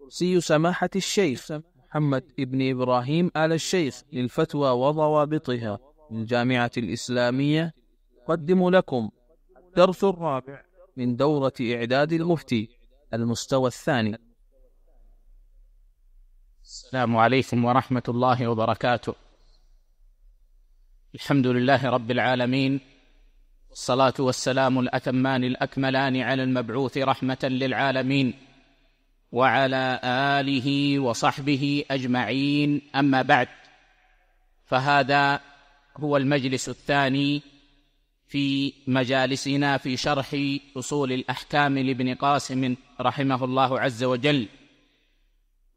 كرسي سماحة الشيخ محمد ابن إبراهيم آل الشيخ للفتوى وضوابطها من جامعة الإسلامية قدم لكم الدرس الرابع من دورة إعداد المفتي المستوى الثاني السلام عليكم ورحمة الله وبركاته الحمد لله رب العالمين والصلاة والسلام الأتمان الأكملان على المبعوث رحمة للعالمين وعلى آله وصحبه أجمعين أما بعد فهذا هو المجلس الثاني في مجالسنا في شرح أصول الأحكام لابن قاسم رحمه الله عز وجل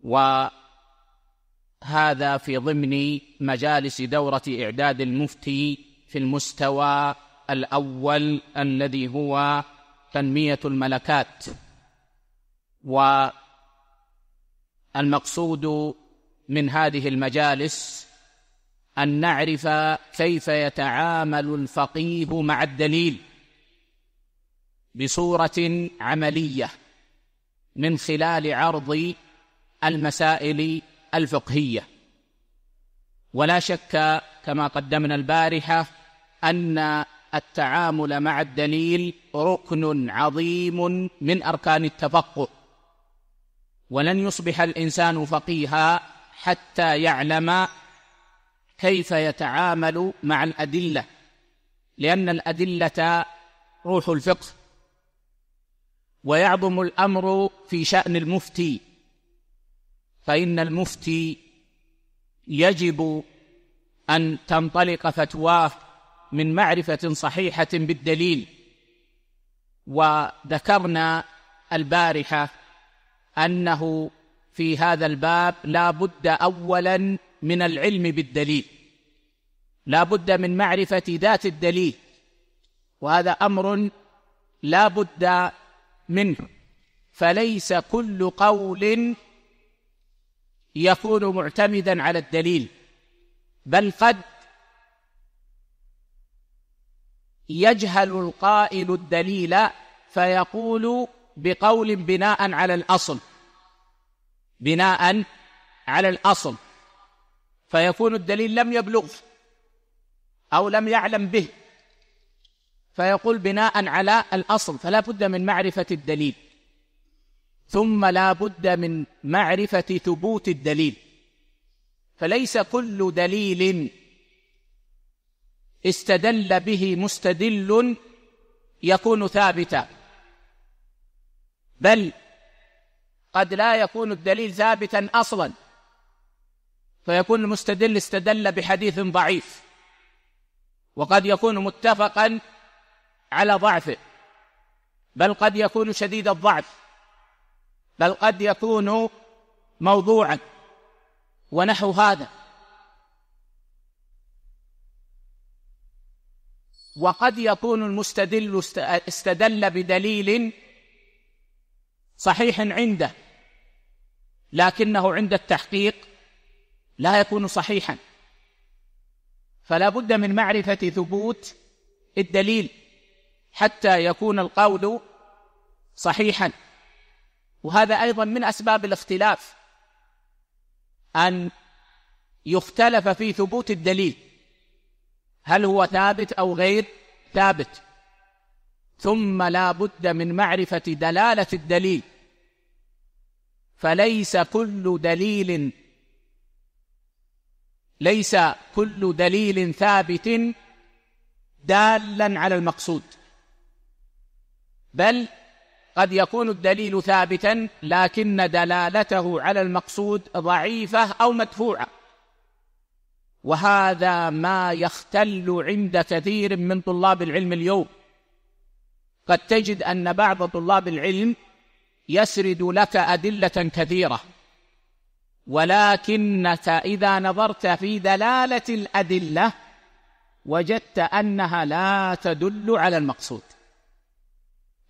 وهذا في ضمن مجالس دورة إعداد المفتي في المستوى الأول الذي هو تنمية الملكات و المقصود من هذه المجالس أن نعرف كيف يتعامل الفقيه مع الدليل بصورة عملية من خلال عرض المسائل الفقهية ولا شك كما قدمنا البارحة أن التعامل مع الدليل ركن عظيم من أركان التفقه ولن يصبح الإنسان فقيها حتى يعلم كيف يتعامل مع الأدلة لأن الأدلة روح الفقه ويعظم الأمر في شأن المفتي فإن المفتي يجب أن تنطلق فتواه من معرفة صحيحة بالدليل وذكرنا البارحة أنه في هذا الباب لا بد أولا من العلم بالدليل لا بد من معرفة ذات الدليل وهذا أمر لا بد منه فليس كل قول يكون معتمدا على الدليل بل قد يجهل القائل الدليل فيقول بقول بناء على الأصل بناء على الأصل فيكون الدليل لم يبلغ أو لم يعلم به فيقول بناء على الأصل فلا بد من معرفة الدليل ثم لا بد من معرفة ثبوت الدليل فليس كل دليل استدل به مستدل يكون ثابتا بل قد لا يكون الدليل ثابتا اصلا فيكون المستدل استدل بحديث ضعيف وقد يكون متفقا على ضعفه بل قد يكون شديد الضعف بل قد يكون موضوعا ونحو هذا وقد يكون المستدل استدل بدليل صحيح عنده لكنه عند التحقيق لا يكون صحيحا فلا بد من معرفة ثبوت الدليل حتى يكون القول صحيحا وهذا أيضا من أسباب الاختلاف أن يختلف في ثبوت الدليل هل هو ثابت أو غير ثابت ثم لا بد من معرفة دلالة الدليل فليس كل دليل ليس كل دليل ثابت دالا على المقصود بل قد يكون الدليل ثابتا لكن دلالته على المقصود ضعيفة أو مدفوعة وهذا ما يختل عند كثير من طلاب العلم اليوم قد تجد أن بعض طلاب العلم يسرد لك أدلة كثيرة ولكنك إذا نظرت في دلالة الأدلة وجدت أنها لا تدل على المقصود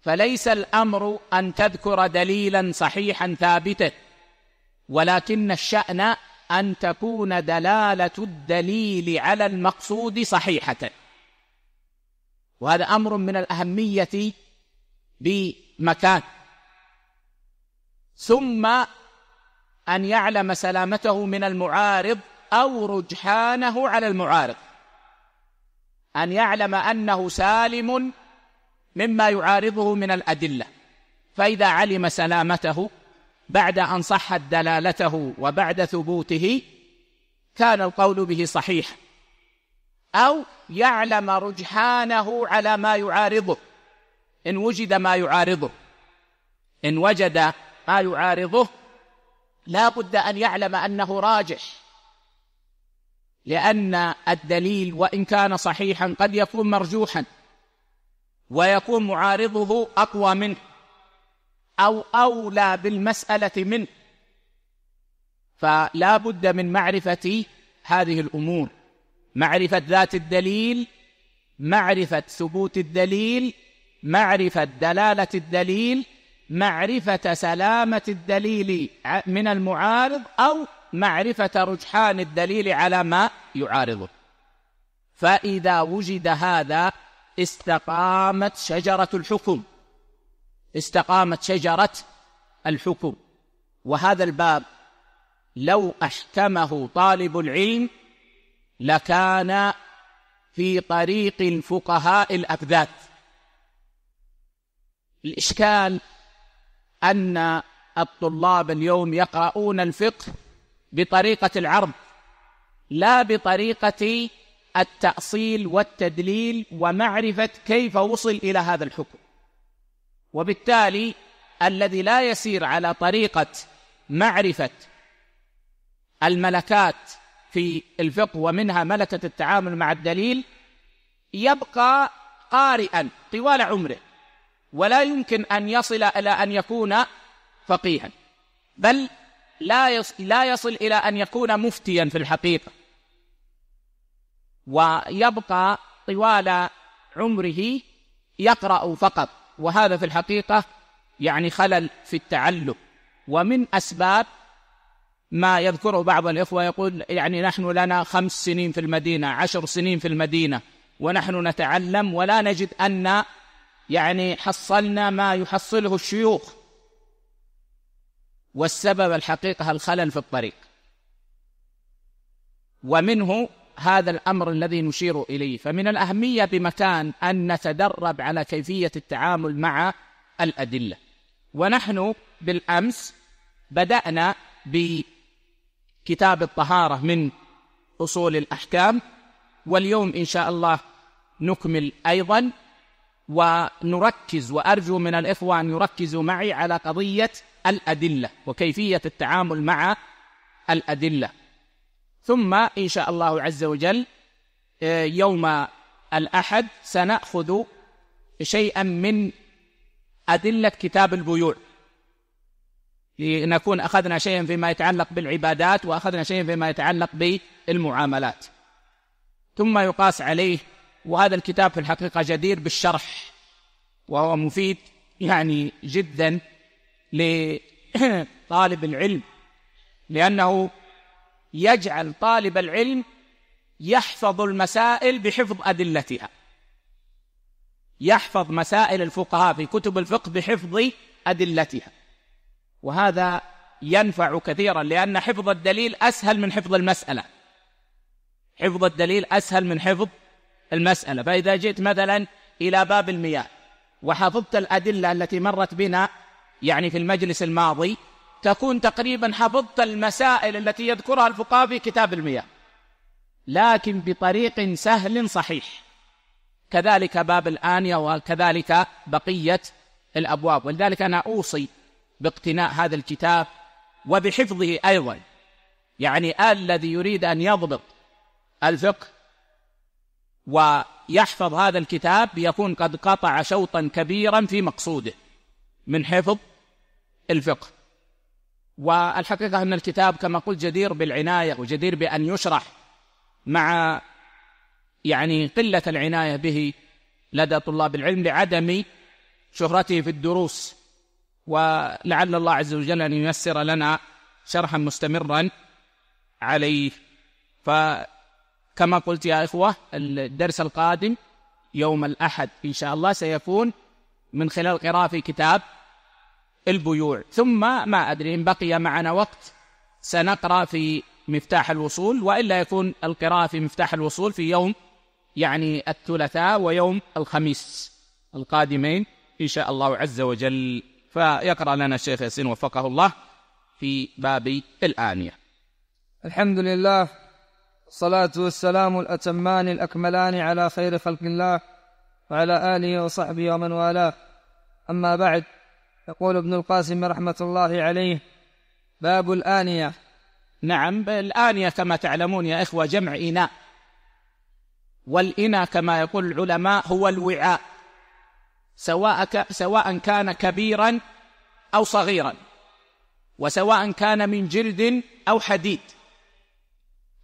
فليس الأمر أن تذكر دليلا صحيحا ثابتا ولكن الشأن أن تكون دلالة الدليل على المقصود صحيحة وهذا أمر من الأهمية بمكان ثم أن يعلم سلامته من المعارض أو رجحانه على المعارض أن يعلم أنه سالم مما يعارضه من الأدلة فإذا علم سلامته بعد أن صحت دلالته وبعد ثبوته كان القول به صحيح أو يعلم رجحانه على ما يعارضه إن وجد ما يعارضه إن وجد ما يعارضه لا بد أن يعلم أنه راجح لأن الدليل وإن كان صحيحا قد يكون مرجوحا ويكون معارضه أقوى منه أو أولى بالمسألة منه فلا بد من معرفة هذه الأمور معرفة ذات الدليل معرفة ثبوت الدليل معرفة دلالة الدليل معرفة سلامة الدليل من المعارض أو معرفة رجحان الدليل على ما يعارضه فإذا وجد هذا استقامت شجرة الحكم استقامت شجرة الحكم وهذا الباب لو أحكمه طالب العلم لكان في طريق الفقهاء الأبذات الإشكال أن الطلاب اليوم يقرؤون الفقه بطريقة العرض لا بطريقة التأصيل والتدليل ومعرفة كيف وصل إلى هذا الحكم وبالتالي الذي لا يسير على طريقة معرفة الملكات في الفقه ومنها ملكة التعامل مع الدليل يبقى قارئا طوال عمره ولا يمكن أن يصل إلى أن يكون فقيها بل لا لا يصل إلى أن يكون مفتيا في الحقيقة ويبقى طوال عمره يقرأ فقط وهذا في الحقيقة يعني خلل في التعلم ومن أسباب ما يذكره بعض الإخوة يقول يعني نحن لنا خمس سنين في المدينة عشر سنين في المدينة ونحن نتعلم ولا نجد أن يعني حصلنا ما يحصله الشيوخ والسبب الحقيقة الخلل في الطريق ومنه هذا الأمر الذي نشير إليه فمن الأهمية بمكان أن نتدرب على كيفية التعامل مع الأدلة ونحن بالأمس بدأنا بكتاب الطهارة من أصول الأحكام واليوم إن شاء الله نكمل أيضا ونركز وأرجو من الإخوة أن يركزوا معي على قضية الأدلة وكيفية التعامل مع الأدلة ثم إن شاء الله عز وجل آه، يوم الأحد سنأخذ شيئا من أدلة كتاب البيوع لنكون أخذنا شيئا فيما يتعلق بالعبادات وأخذنا شيئا فيما يتعلق بالمعاملات ثم يقاس عليه وهذا الكتاب في الحقيقة جدير بالشرح وهو مفيد يعني جدا لطالب العلم لأنه يجعل طالب العلم يحفظ المسائل بحفظ أدلتها يحفظ مسائل الفقهاء في كتب الفقه بحفظ أدلتها وهذا ينفع كثيرا لأن حفظ الدليل أسهل من حفظ المسألة حفظ الدليل أسهل من حفظ المسألة فإذا جئت مثلا إلى باب المياه وحفظت الأدلة التي مرت بنا يعني في المجلس الماضي تكون تقريبا حفظت المسائل التي يذكرها الفقهاء في كتاب المياه لكن بطريق سهل صحيح كذلك باب الآنية وكذلك بقية الأبواب ولذلك أنا أوصي باقتناء هذا الكتاب وبحفظه أيضا يعني الذي يريد أن يضبط الفقه ويحفظ هذا الكتاب يكون قد قطع شوطا كبيرا في مقصوده من حفظ الفقه والحقيقة أن الكتاب كما قلت جدير بالعناية وجدير بأن يشرح مع يعني قلة العناية به لدى طلاب العلم لعدم شهرته في الدروس ولعل الله عز وجل أن ييسر لنا شرحا مستمرا عليه ف كما قلت يا إخوة الدرس القادم يوم الأحد إن شاء الله سيكون من خلال قراءة في كتاب البيوع ثم ما أدري إن بقي معنا وقت سنقرأ في مفتاح الوصول وإلا يكون القراءة في مفتاح الوصول في يوم يعني الثلاثاء ويوم الخميس القادمين إن شاء الله عز وجل فيقرأ لنا الشيخ ياسين وفقه الله في باب الآنية الحمد لله الصلاة والسلام الأتمان الأكملان على خير خلق الله وعلى آله وصحبه ومن والاه أما بعد يقول ابن القاسم رحمة الله عليه باب الآنية نعم الآنية كما تعلمون يا إخوة جمع إناء والإناء كما يقول العلماء هو الوعاء سواء ك... سواء كان كبيرا أو صغيرا وسواء كان من جلد أو حديد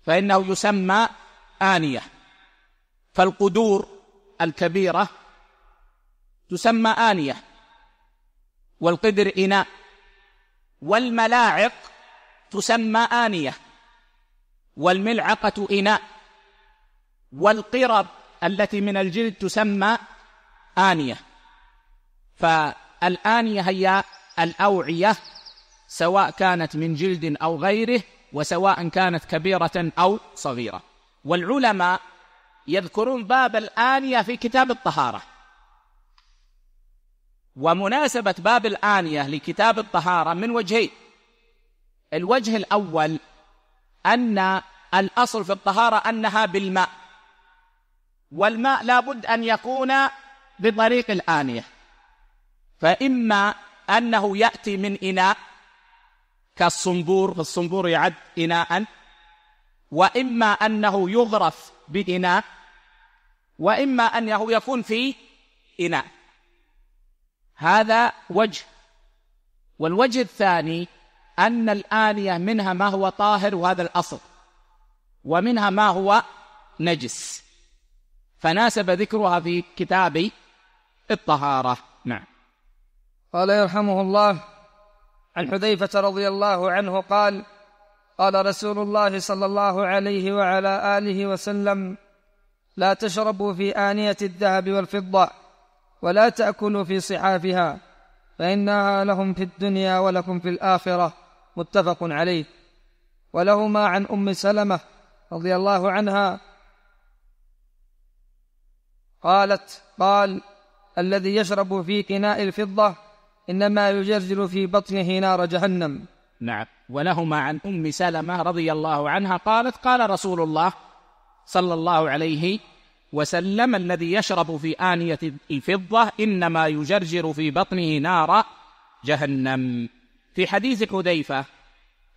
فإنه يسمى آنية فالقدور الكبيرة تسمى آنية والقدر إناء والملاعق تسمى آنية والملعقة إناء والقرب التي من الجلد تسمى آنية فالآنية هي الأوعية سواء كانت من جلد أو غيره وسواء كانت كبيرة أو صغيرة والعلماء يذكرون باب الآنية في كتاب الطهارة ومناسبة باب الآنية لكتاب الطهارة من وجهين الوجه الأول أن الأصل في الطهارة أنها بالماء والماء لابد أن يكون بطريق الآنية فإما أنه يأتي من إناء كالصنبور الصنبور يعد إناء وإما أنه يغرف بإناء وإما أنه يكون في إناء هذا وجه والوجه الثاني أن الآنية منها ما هو طاهر وهذا الأصل ومنها ما هو نجس فناسب ذكرها في كتاب الطهارة نعم قال يرحمه الله عن حذيفه رضي الله عنه قال قال رسول الله صلى الله عليه وعلى اله وسلم لا تشربوا في انيه الذهب والفضه ولا تاكلوا في صحافها فانها لهم في الدنيا ولكم في الاخره متفق عليه ولهما عن ام سلمه رضي الله عنها قالت قال الذي يشرب في كناء الفضه إنما يجرجر في بطنه نار جهنم نعم ولهما عن أم سلمة رضي الله عنها قالت قال رسول الله صلى الله عليه وسلم الذي يشرب في آنية الفضة إنما يجرجر في بطنه نار جهنم في حديث حذيفة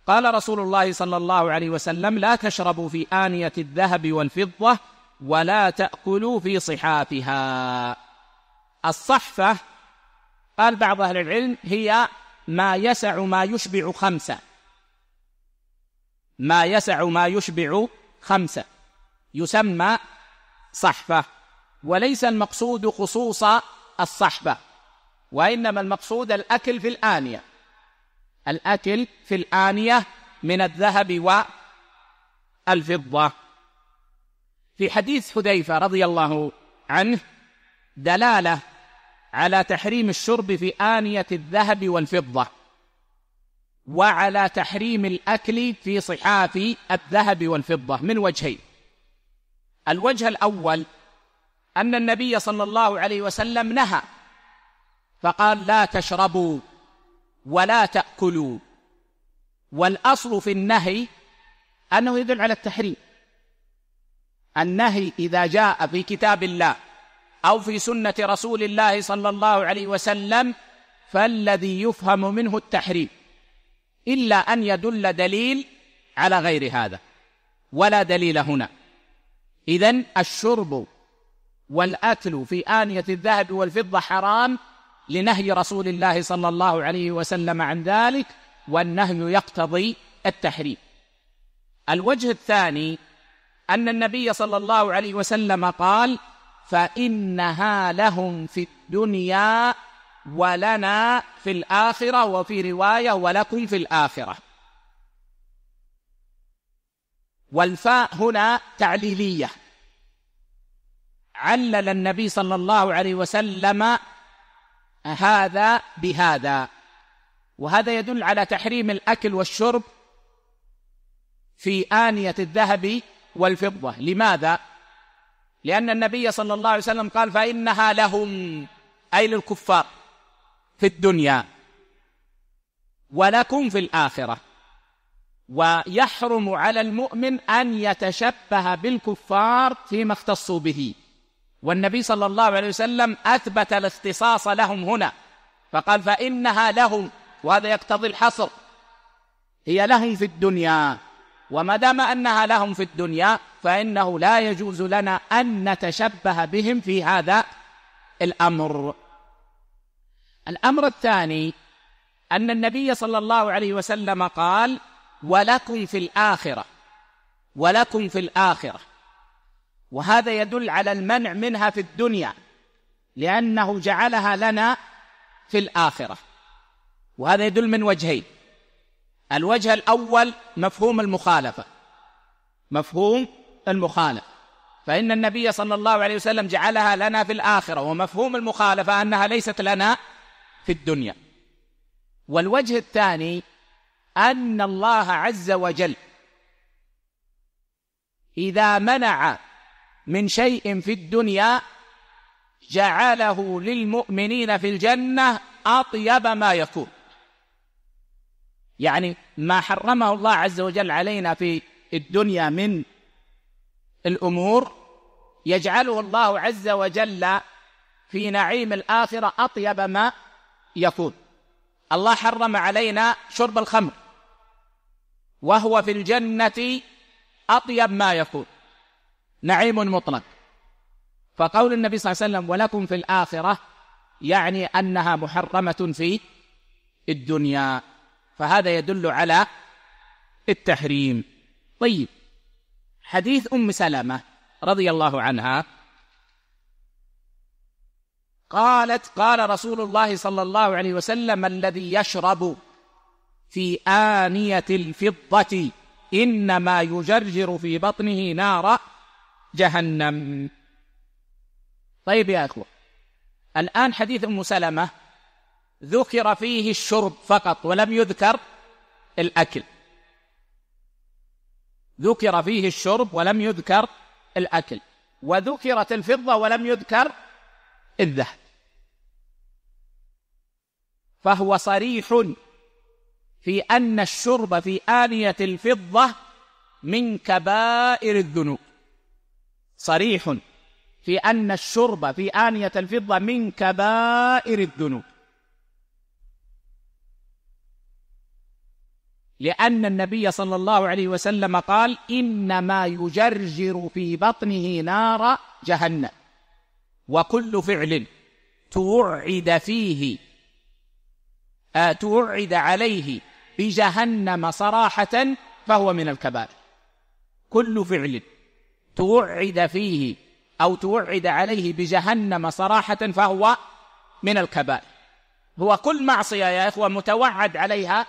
قال رسول الله صلى الله عليه وسلم لا تشربوا في آنية الذهب والفضة ولا تأكلوا في صحافها الصحفة قال بعض أهل العلم هي ما يسع ما يشبع خمسة ما يسع ما يشبع خمسة يسمى صحفة وليس المقصود خصوص الصحبة وإنما المقصود الأكل في الآنية الأكل في الآنية من الذهب والفضة في حديث حذيفة رضي الله عنه دلالة على تحريم الشرب في آنية الذهب والفضة وعلى تحريم الأكل في صحاف الذهب والفضة من وجهين الوجه الأول أن النبي صلى الله عليه وسلم نهى فقال لا تشربوا ولا تأكلوا والأصل في النهي أنه يدل على التحريم النهي إذا جاء في كتاب الله او في سنه رسول الله صلى الله عليه وسلم فالذي يفهم منه التحريم الا ان يدل دليل على غير هذا ولا دليل هنا اذا الشرب والاكل في انيه الذهب والفضه حرام لنهي رسول الله صلى الله عليه وسلم عن ذلك والنهي يقتضي التحريم الوجه الثاني ان النبي صلى الله عليه وسلم قال فإنها لهم في الدنيا ولنا في الآخرة وفي رواية ولكم في الآخرة والفاء هنا تعليلية علل النبي صلى الله عليه وسلم هذا بهذا وهذا يدل على تحريم الأكل والشرب في آنية الذهب والفضة لماذا؟ لأن النبي صلى الله عليه وسلم قال فإنها لهم أي للكفار في الدنيا ولكم في الآخرة ويحرم على المؤمن أن يتشبه بالكفار فيما اختصوا به والنبي صلى الله عليه وسلم أثبت الاختصاص لهم هنا فقال فإنها لهم وهذا يقتضي الحصر هي لهم في الدنيا وما دام انها لهم في الدنيا فانه لا يجوز لنا ان نتشبه بهم في هذا الامر. الامر الثاني ان النبي صلى الله عليه وسلم قال: ولكم في الاخره ولكم في الاخره وهذا يدل على المنع منها في الدنيا لانه جعلها لنا في الاخره وهذا يدل من وجهين الوجه الأول مفهوم المخالفة مفهوم المخالفة فإن النبي صلى الله عليه وسلم جعلها لنا في الآخرة ومفهوم المخالفة أنها ليست لنا في الدنيا والوجه الثاني أن الله عز وجل إذا منع من شيء في الدنيا جعله للمؤمنين في الجنة أطيب ما يكون يعني ما حرمه الله عز وجل علينا في الدنيا من الأمور يجعله الله عز وجل في نعيم الآخرة أطيب ما يكون الله حرم علينا شرب الخمر وهو في الجنة أطيب ما يكون نعيم مطلق فقول النبي صلى الله عليه وسلم ولكم في الآخرة يعني أنها محرمة في الدنيا فهذا يدل على التحريم طيب حديث أم سلمة رضي الله عنها قالت قال رسول الله صلى الله عليه وسلم الذي يشرب في آنية الفضة إنما يجرجر في بطنه نار جهنم طيب يا أخوة الآن حديث أم سلمة ذكر فيه الشرب فقط ولم يذكر الأكل ذكر فيه الشرب ولم يذكر الأكل وذكرت الفضة ولم يذكر الذهب فهو صريح في أن الشرب في آنية الفضة من كبائر الذنوب صريح في أن الشرب في آنية الفضة من كبائر الذنوب لأن النبي صلى الله عليه وسلم قال إنما يجرجر في بطنه نار جهنم وكل فعل توعد فيه آه، توعد عليه بجهنم صراحة فهو من الكبائر كل فعل توعد فيه أو توعد عليه بجهنم صراحة فهو من الكبائر هو كل معصية يا إخوة متوعد عليها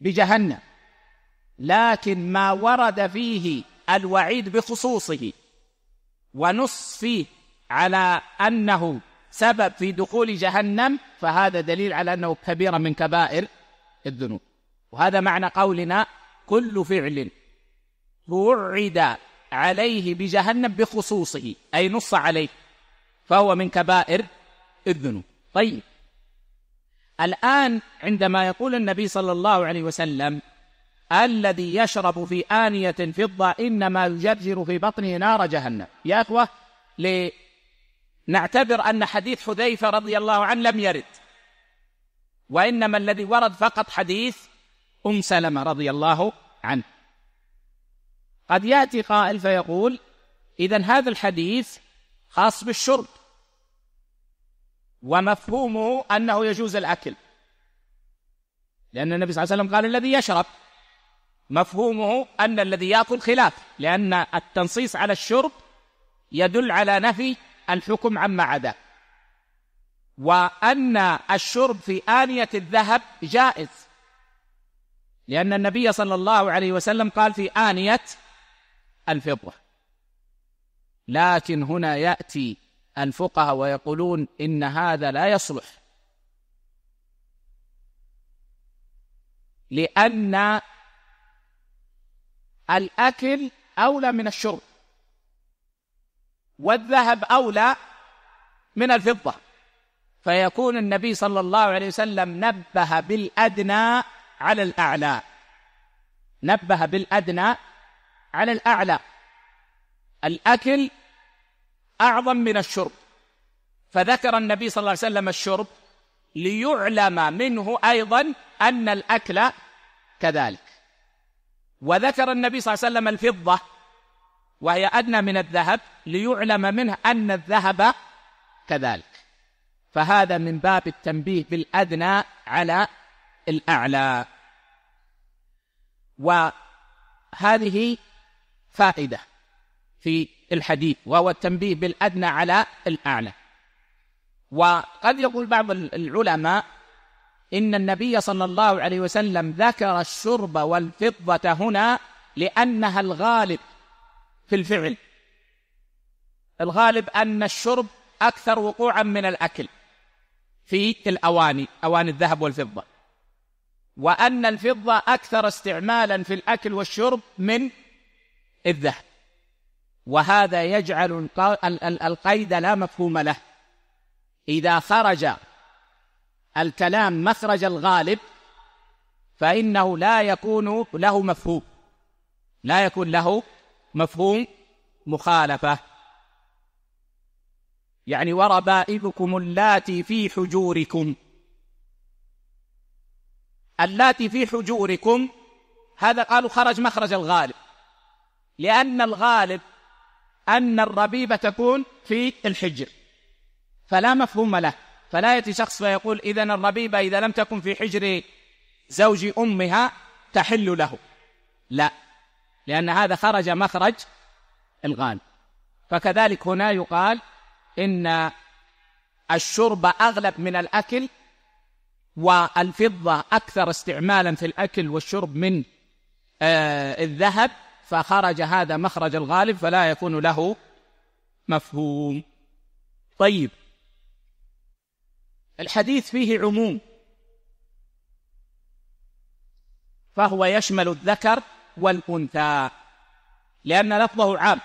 بجهنم لكن ما ورد فيه الوعيد بخصوصه ونص فيه على أنه سبب في دخول جهنم فهذا دليل على أنه كبيرة من كبائر الذنوب وهذا معنى قولنا كل فعل توعد عليه بجهنم بخصوصه أي نص عليه فهو من كبائر الذنوب طيب الآن عندما يقول النبي صلى الله عليه وسلم الذي يشرب في آنية فضة إنما يجرجر في بطنه نار جهنم يا أخوة لنعتبر أن حديث حذيفة رضي الله عنه لم يرد وإنما الذي ورد فقط حديث أم سلمة رضي الله عنه قد يأتي قائل فيقول إذا هذا الحديث خاص بالشرب ومفهومه أنه يجوز الأكل لأن النبي صلى الله عليه وسلم قال الذي يشرب مفهومه أن الذي يأكل خلاف لأن التنصيص على الشرب يدل على نفي الحكم عما عدا وأن الشرب في آنية الذهب جائز لأن النبي صلى الله عليه وسلم قال في آنية الفضة لكن هنا يأتي الفقهاء ويقولون إن هذا لا يصلح لأن الأكل أولى من الشرب والذهب أولى من الفضة فيكون النبي صلى الله عليه وسلم نبه بالأدنى على الأعلى نبه بالأدنى على الأعلى الأكل اعظم من الشرب فذكر النبي صلى الله عليه وسلم الشرب ليعلم منه ايضا ان الاكل كذلك وذكر النبي صلى الله عليه وسلم الفضه وهي ادنى من الذهب ليعلم منه ان الذهب كذلك فهذا من باب التنبيه بالادنى على الاعلى وهذه فائده في الحديث وهو التنبيه بالأدنى على الأعلى وقد يقول بعض العلماء إن النبي صلى الله عليه وسلم ذكر الشرب والفضة هنا لأنها الغالب في الفعل الغالب أن الشرب أكثر وقوعا من الأكل في الأواني أواني الذهب والفضة وأن الفضة أكثر استعمالا في الأكل والشرب من الذهب وهذا يجعل القيد لا مفهوم له إذا خرج الكلام مخرج الغالب فإنه لا يكون له مفهوم لا يكون له مفهوم مخالفة يعني وربائبكم اللاتي في حجوركم اللاتي في حجوركم هذا قالوا خرج مخرج الغالب لأن الغالب أن الربيبة تكون في الحجر فلا مفهوم له فلا يأتي شخص فيقول إذا الربيبة إذا لم تكن في حجر زوج أمها تحل له لا لأن هذا خرج مخرج الغال فكذلك هنا يقال إن الشرب أغلب من الأكل والفضة أكثر استعمالا في الأكل والشرب من آه الذهب فخرج هذا مخرج الغالب فلا يكون له مفهوم طيب الحديث فيه عموم فهو يشمل الذكر والأنثى لأن لفظه عام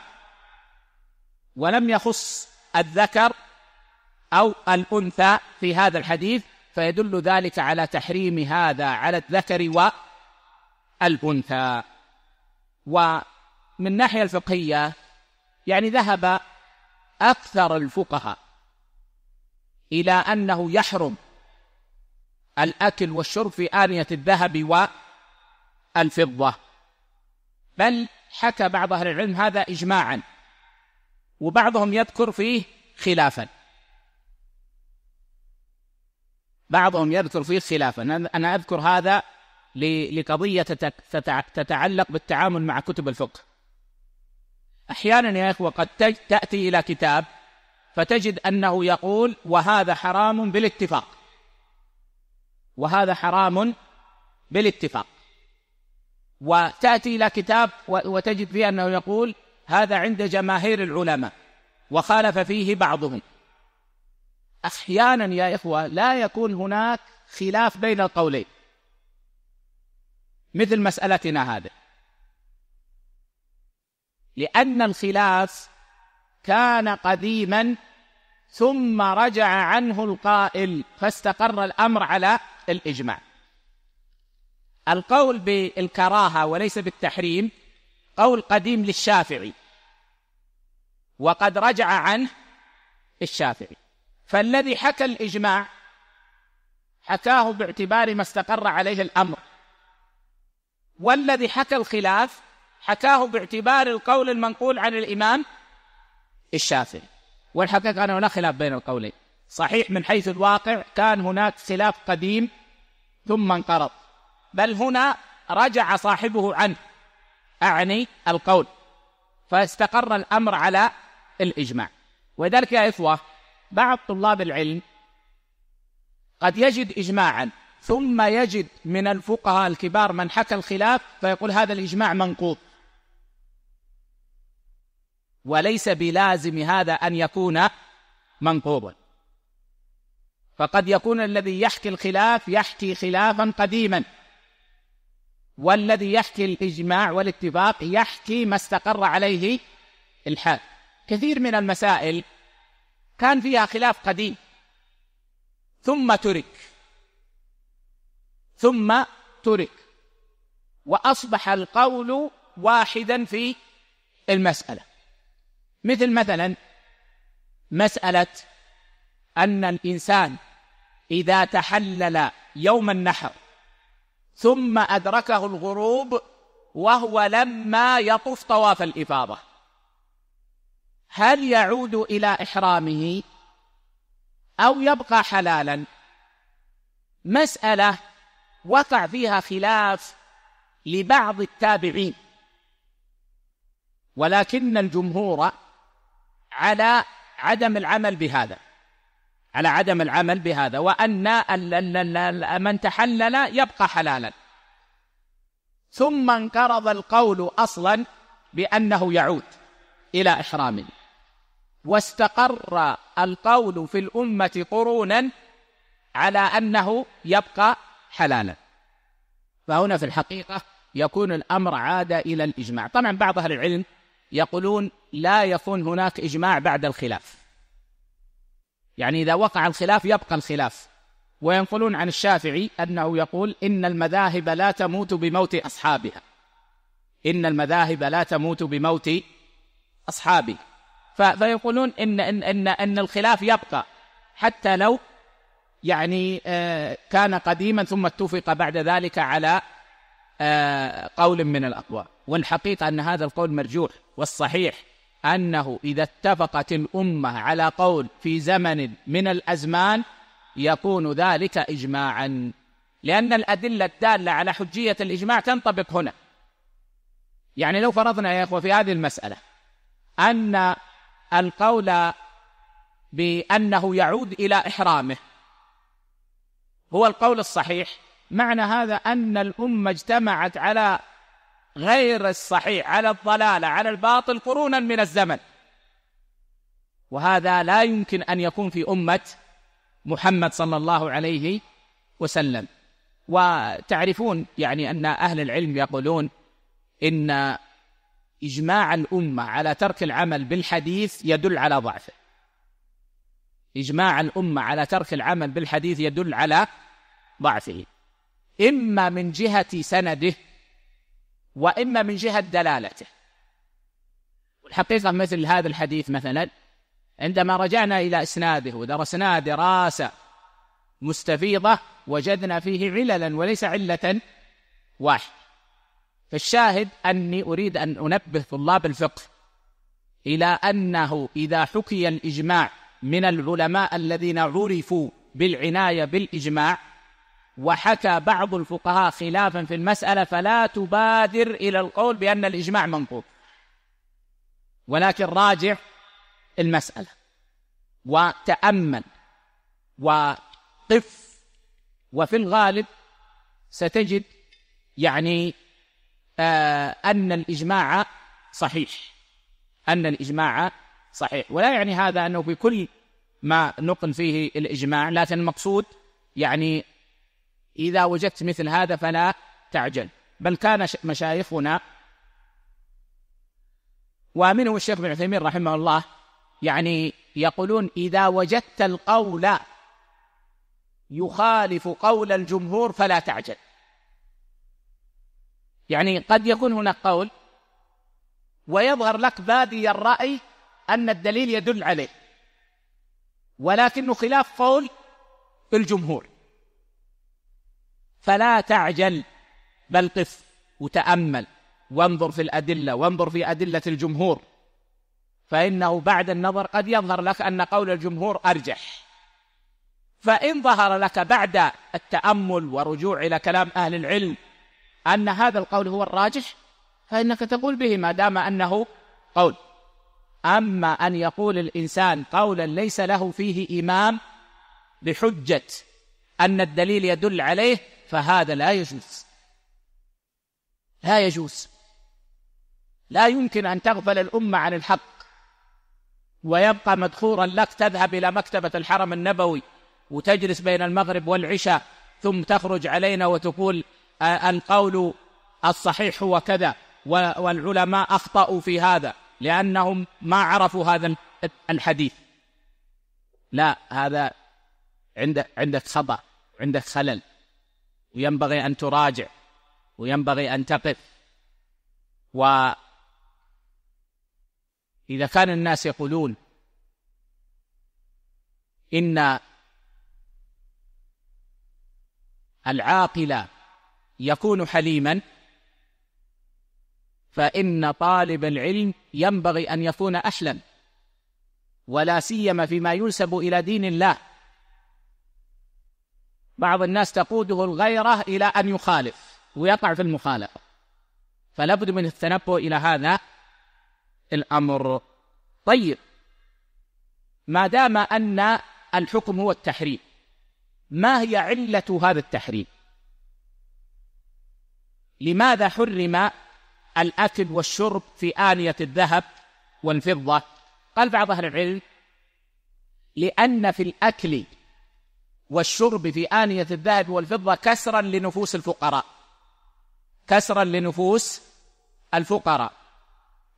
ولم يخص الذكر أو الأنثى في هذا الحديث فيدل ذلك على تحريم هذا على الذكر والأنثى ومن الناحية الفقهية يعني ذهب أكثر الفقهاء إلى أنه يحرم الأكل والشرب في آنية الذهب والفضة بل حكى بعض أهل العلم هذا إجماعا وبعضهم يذكر فيه خلافا بعضهم يذكر فيه خلافا أنا أذكر هذا لقضية تتعلق بالتعامل مع كتب الفقه أحيانا يا إخوة قد تأتي إلى كتاب فتجد أنه يقول وهذا حرام بالاتفاق وهذا حرام بالاتفاق وتأتي إلى كتاب وتجد فيه أنه يقول هذا عند جماهير العلماء وخالف فيه بعضهم أحيانا يا إخوة لا يكون هناك خلاف بين القولين مثل مسألتنا هذه لأن الخلاف كان قديما ثم رجع عنه القائل فاستقر الأمر على الإجماع القول بالكراهة وليس بالتحريم قول قديم للشافعي وقد رجع عنه الشافعي فالذي حكى الإجماع حكاه باعتبار ما استقر عليه الأمر والذي حكى الخلاف حكاه باعتبار القول المنقول عن الإمام الشافعي والحقيقة أن هناك خلاف بين القولين صحيح من حيث الواقع كان هناك خلاف قديم ثم انقرض بل هنا رجع صاحبه عنه أعني القول فاستقر الأمر على الإجماع وذلك يا إخوة بعض طلاب العلم قد يجد إجماعا ثم يجد من الفقهاء الكبار من حكى الخلاف فيقول هذا الإجماع منقوض وليس بلازم هذا أن يكون منقوضا فقد يكون الذي يحكي الخلاف يحكي خلافا قديما والذي يحكي الإجماع والاتفاق يحكي ما استقر عليه الحال كثير من المسائل كان فيها خلاف قديم ثم ترك ثم ترك وأصبح القول واحدا في المسألة مثل مثلا مسألة أن الإنسان إذا تحلل يوم النحر ثم أدركه الغروب وهو لما يطف طواف الإفاضة هل يعود إلى إحرامه أو يبقى حلالا مسألة وقع فيها خلاف لبعض التابعين ولكن الجمهور على عدم العمل بهذا على عدم العمل بهذا وأن من تحلل يبقى حلالا ثم انقرض القول أصلا بأنه يعود إلى إحرامه واستقر القول في الأمة قرونا على أنه يبقى حلالا فهنا في الحقيقة يكون الأمر عاد إلى الإجماع طبعا بعض أهل العلم يقولون لا يكون هناك إجماع بعد الخلاف يعني إذا وقع الخلاف يبقى الخلاف وينقلون عن الشافعي أنه يقول إن المذاهب لا تموت بموت أصحابها إن المذاهب لا تموت بموت أصحابها فيقولون إن, إن, إن, إن الخلاف يبقى حتى لو يعني آه، كان قديما ثم اتفق بعد ذلك على آه، قول من الأقوال والحقيقة أن هذا القول مرجوح والصحيح أنه إذا اتفقت الأمة على قول في زمن من الأزمان يكون ذلك إجماعا لأن الأدلة الدالة على حجية الإجماع تنطبق هنا يعني لو فرضنا يا إخوة في هذه المسألة أن القول بأنه يعود إلى إحرامه هو القول الصحيح معنى هذا أن الأمة اجتمعت على غير الصحيح على الضلالة على الباطل قرونا من الزمن وهذا لا يمكن أن يكون في أمة محمد صلى الله عليه وسلم وتعرفون يعني أن أهل العلم يقولون إن إجماع الأمة على ترك العمل بالحديث يدل على ضعفه إجماع الأمة على ترك العمل بالحديث يدل على ضعفه إما من جهة سنده وإما من جهة دلالته والحقيقة مثل هذا الحديث مثلا عندما رجعنا إلى إسناده ودرسناه دراسة مستفيضة وجدنا فيه عللا وليس علة واحد فالشاهد أني أريد أن أنبه طلاب الفقه إلى أنه إذا حكي الإجماع من العلماء الذين عرفوا بالعناية بالإجماع وحكى بعض الفقهاء خلافا في المسألة فلا تبادر إلى القول بأن الإجماع منقوض ولكن راجع المسألة وتأمل وقف وفي الغالب ستجد يعني آه أن الإجماع صحيح أن الإجماع صحيح ولا يعني هذا أنه بكل ما نقل فيه الإجماع لكن المقصود يعني إذا وجدت مثل هذا فلا تعجل بل كان مشايخنا ومنهم الشيخ ابن عثيمين رحمه الله يعني يقولون إذا وجدت القول يخالف قول الجمهور فلا تعجل يعني قد يكون هناك قول ويظهر لك بادي الرأي أن الدليل يدل عليه ولكنه خلاف قول الجمهور فلا تعجل بل قف وتأمل وانظر في الأدلة وانظر في أدلة الجمهور فإنه بعد النظر قد يظهر لك أن قول الجمهور أرجح فإن ظهر لك بعد التأمل ورجوع إلى كلام أهل العلم أن هذا القول هو الراجح فإنك تقول به ما دام أنه قول أما أن يقول الإنسان قولا ليس له فيه إمام بحجة أن الدليل يدل عليه فهذا لا يجوز لا يجوز لا يمكن أن تغفل الأمة عن الحق ويبقى مدخورا لك تذهب إلى مكتبة الحرم النبوي وتجلس بين المغرب والعشاء ثم تخرج علينا وتقول آه، القول الصحيح هو كذا والعلماء أخطأوا في هذا لأنهم ما عرفوا هذا الحديث لا هذا عندك خطأ عندك خلل وينبغي أن تراجع وينبغي أن تقف و إذا كان الناس يقولون إن العاقل يكون حليما فإن طالب العلم ينبغي أن يكون أحلم ولا سيما فيما ينسب إلى دين الله بعض الناس تقوده الغيرة إلى أن يخالف ويقع في المخالفة فلا بد من التنبه إلى هذا الأمر طيب ما دام أن الحكم هو التحريم ما هي علة هذا التحريم لماذا حرم الأكل والشرب في آنية الذهب والفضة قال بعض أهل العلم لأن في الأكل والشرب في آنية الذهب والفضة كسرا لنفوس الفقراء كسرا لنفوس الفقراء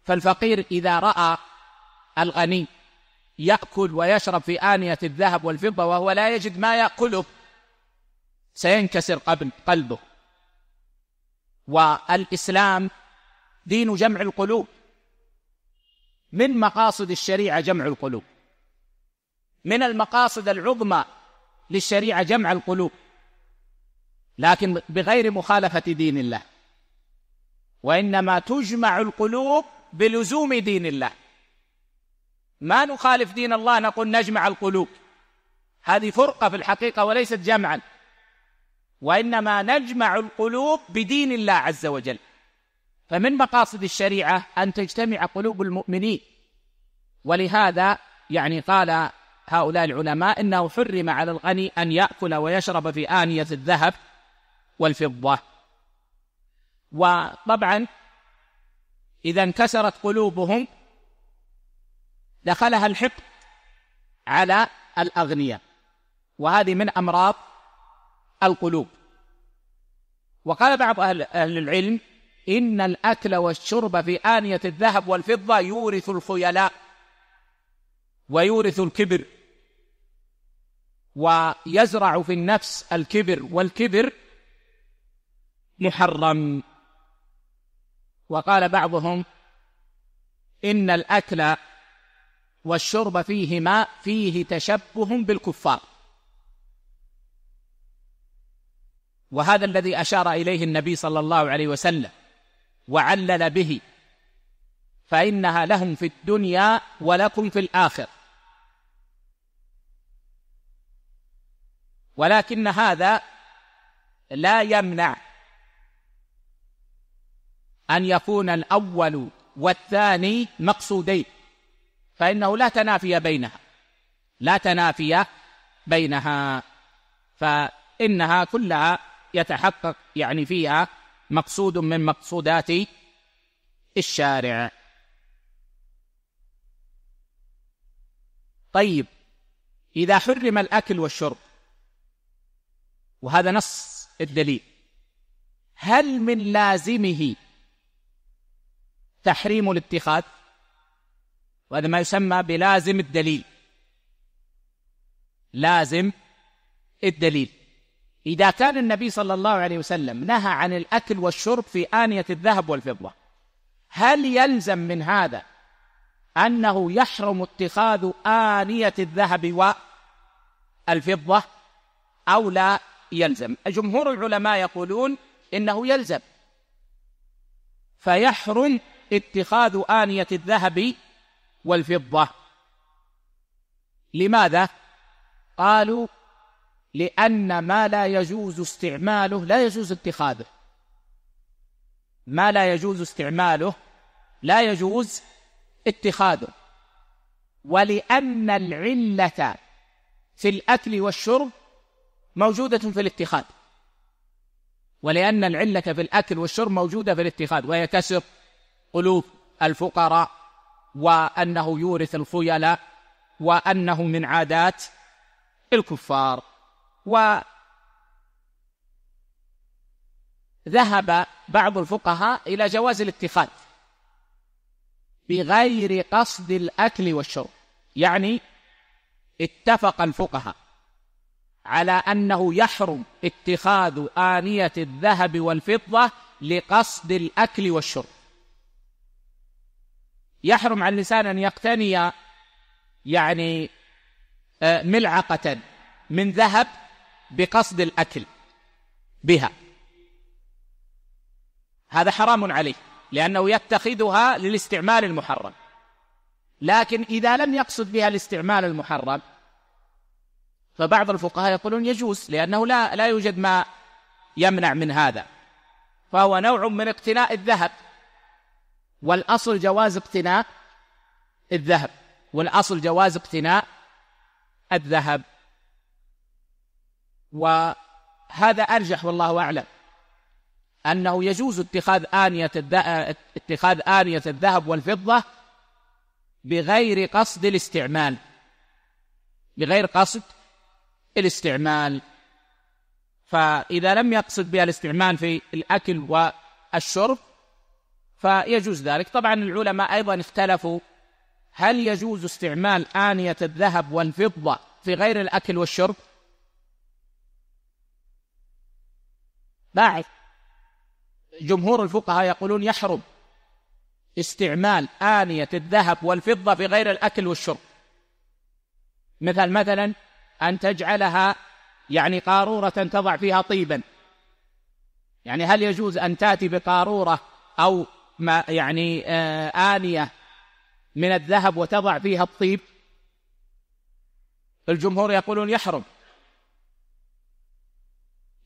فالفقير إذا رأى الغني يأكل ويشرب في آنية الذهب والفضة وهو لا يجد ما يأكله سينكسر قبل قلبه والإسلام دين جمع القلوب من مقاصد الشريعة جمع القلوب من المقاصد العظمى للشريعة جمع القلوب لكن بغير مخالفة دين الله وإنما تجمع القلوب بلزوم دين الله ما نخالف دين الله نقول نجمع القلوب هذه فرقة في الحقيقة وليست جمعا وإنما نجمع القلوب بدين الله عز وجل فمن مقاصد الشريعة أن تجتمع قلوب المؤمنين ولهذا يعني قال هؤلاء العلماء أنه حرم على الغني أن يأكل ويشرب في آنية الذهب والفضة وطبعا إذا انكسرت قلوبهم دخلها الحقد على الأغنياء وهذه من أمراض القلوب وقال بعض أهل, أهل العلم إن الأكل والشرب في آنية الذهب والفضة يورث الخيلاء ويورث الكبر ويزرع في النفس الكبر والكبر محرم وقال بعضهم إن الأكل والشرب فيهما فيه تشبه بالكفار وهذا الذي أشار إليه النبي صلى الله عليه وسلم وعلل به فإنها لهم في الدنيا ولكم في الآخر ولكن هذا لا يمنع أن يكون الأول والثاني مقصودين فإنه لا تنافي بينها لا تنافي بينها فإنها كلها يتحقق يعني فيها مقصود من مقصودات الشارع طيب إذا حرم الأكل والشرب وهذا نص الدليل هل من لازمه تحريم الاتخاذ وهذا ما يسمى بلازم الدليل لازم الدليل إذا كان النبي صلى الله عليه وسلم نهى عن الأكل والشرب في آنية الذهب والفضة هل يلزم من هذا أنه يحرم اتخاذ آنية الذهب والفضة أو لا يلزم جمهور العلماء يقولون إنه يلزم فيحرم اتخاذ آنية الذهب والفضة لماذا؟ قالوا لأن ما لا يجوز استعماله لا يجوز اتخاذه ما لا يجوز استعماله لا يجوز اتخاذه ولأن العلة في الأكل والشرب موجودة في الاتخاذ ولأن العلة في الأكل والشرب موجودة في الاتخاذ وهي كسب قلوب الفقراء وأنه يورث الخيلاء وأنه من عادات الكفار وذهب بعض الفقهاء إلى جواز الاتخاذ بغير قصد الأكل والشرب يعني اتفق الفقهاء على أنه يحرم اتخاذ آنية الذهب والفضة لقصد الأكل والشرب يحرم على الانسان أن يقتني يعني آه، ملعقة من ذهب بقصد الأكل بها هذا حرام عليه لأنه يتخذها للاستعمال المحرم لكن إذا لم يقصد بها الاستعمال المحرم فبعض الفقهاء يقولون يجوز لأنه لا لا يوجد ما يمنع من هذا فهو نوع من اقتناء الذهب والأصل جواز اقتناء الذهب والأصل جواز اقتناء الذهب وهذا أرجح والله أعلم أنه يجوز اتخاذ آنية اتخاذ آنية الذهب والفضة بغير قصد الاستعمال بغير قصد الاستعمال فإذا لم يقصد بها الاستعمال في الأكل والشرب فيجوز ذلك طبعا العلماء أيضا اختلفوا هل يجوز استعمال آنية الذهب والفضة في غير الأكل والشرب باعث جمهور الفقهاء يقولون يحرم استعمال آنية الذهب والفضة في غير الأكل والشرب مثل مثلا أن تجعلها يعني قارورة تضع فيها طيبا يعني هل يجوز أن تأتي بقارورة أو ما يعني آه، آنية من الذهب وتضع فيها الطيب الجمهور يقولون يحرم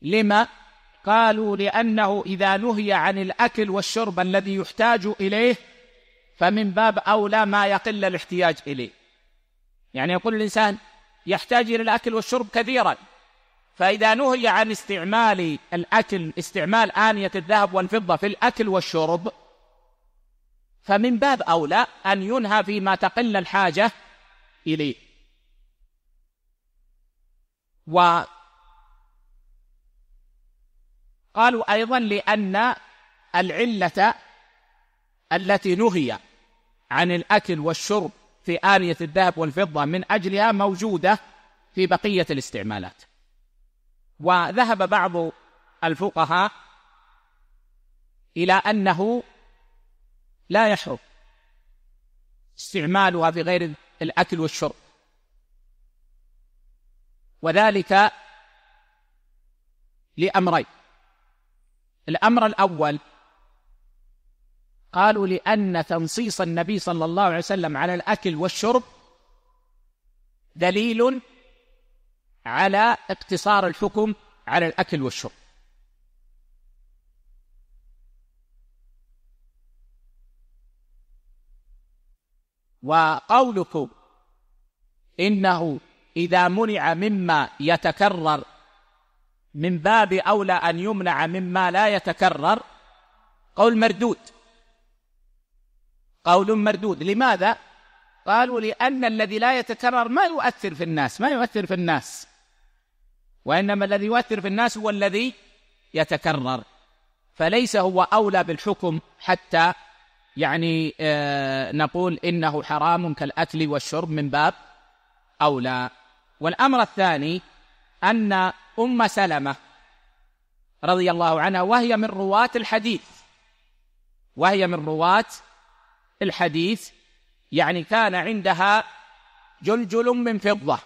لما قالوا لأنه إذا نهي عن الأكل والشرب الذي يحتاج إليه فمن باب أولى ما يقل الاحتياج إليه يعني يقول الإنسان يحتاج الى الاكل والشرب كثيرا فاذا نهي عن استعمال الاكل استعمال انيه الذهب والفضه في الاكل والشرب فمن باب اولى ان ينهى فيما تقل الحاجه اليه و قالوا ايضا لان العله التي نهي عن الاكل والشرب في آنية الذهب والفضة من أجلها موجودة في بقية الاستعمالات وذهب بعض الفقهاء إلى أنه لا يحرم استعمالها في غير الأكل والشرب وذلك لأمرين الأمر الأول قالوا لأن تنصيص النبي صلى الله عليه وسلم على الأكل والشرب دليل على اقتصار الحكم على الأكل والشرب وقولكم إنه إذا منع مما يتكرر من باب أولى أن يمنع مما لا يتكرر قول مردود قول مردود لماذا قالوا لأن الذي لا يتكرر ما يؤثر في الناس ما يؤثر في الناس وإنما الذي يؤثر في الناس هو الذي يتكرر فليس هو أولى بالحكم حتى يعني آه نقول إنه حرام كالأكل والشرب من باب أولى والأمر الثاني أن أم سلمة رضي الله عنها وهي من رواة الحديث وهي من رواة الحديث يعني كان عندها جلجل من فضة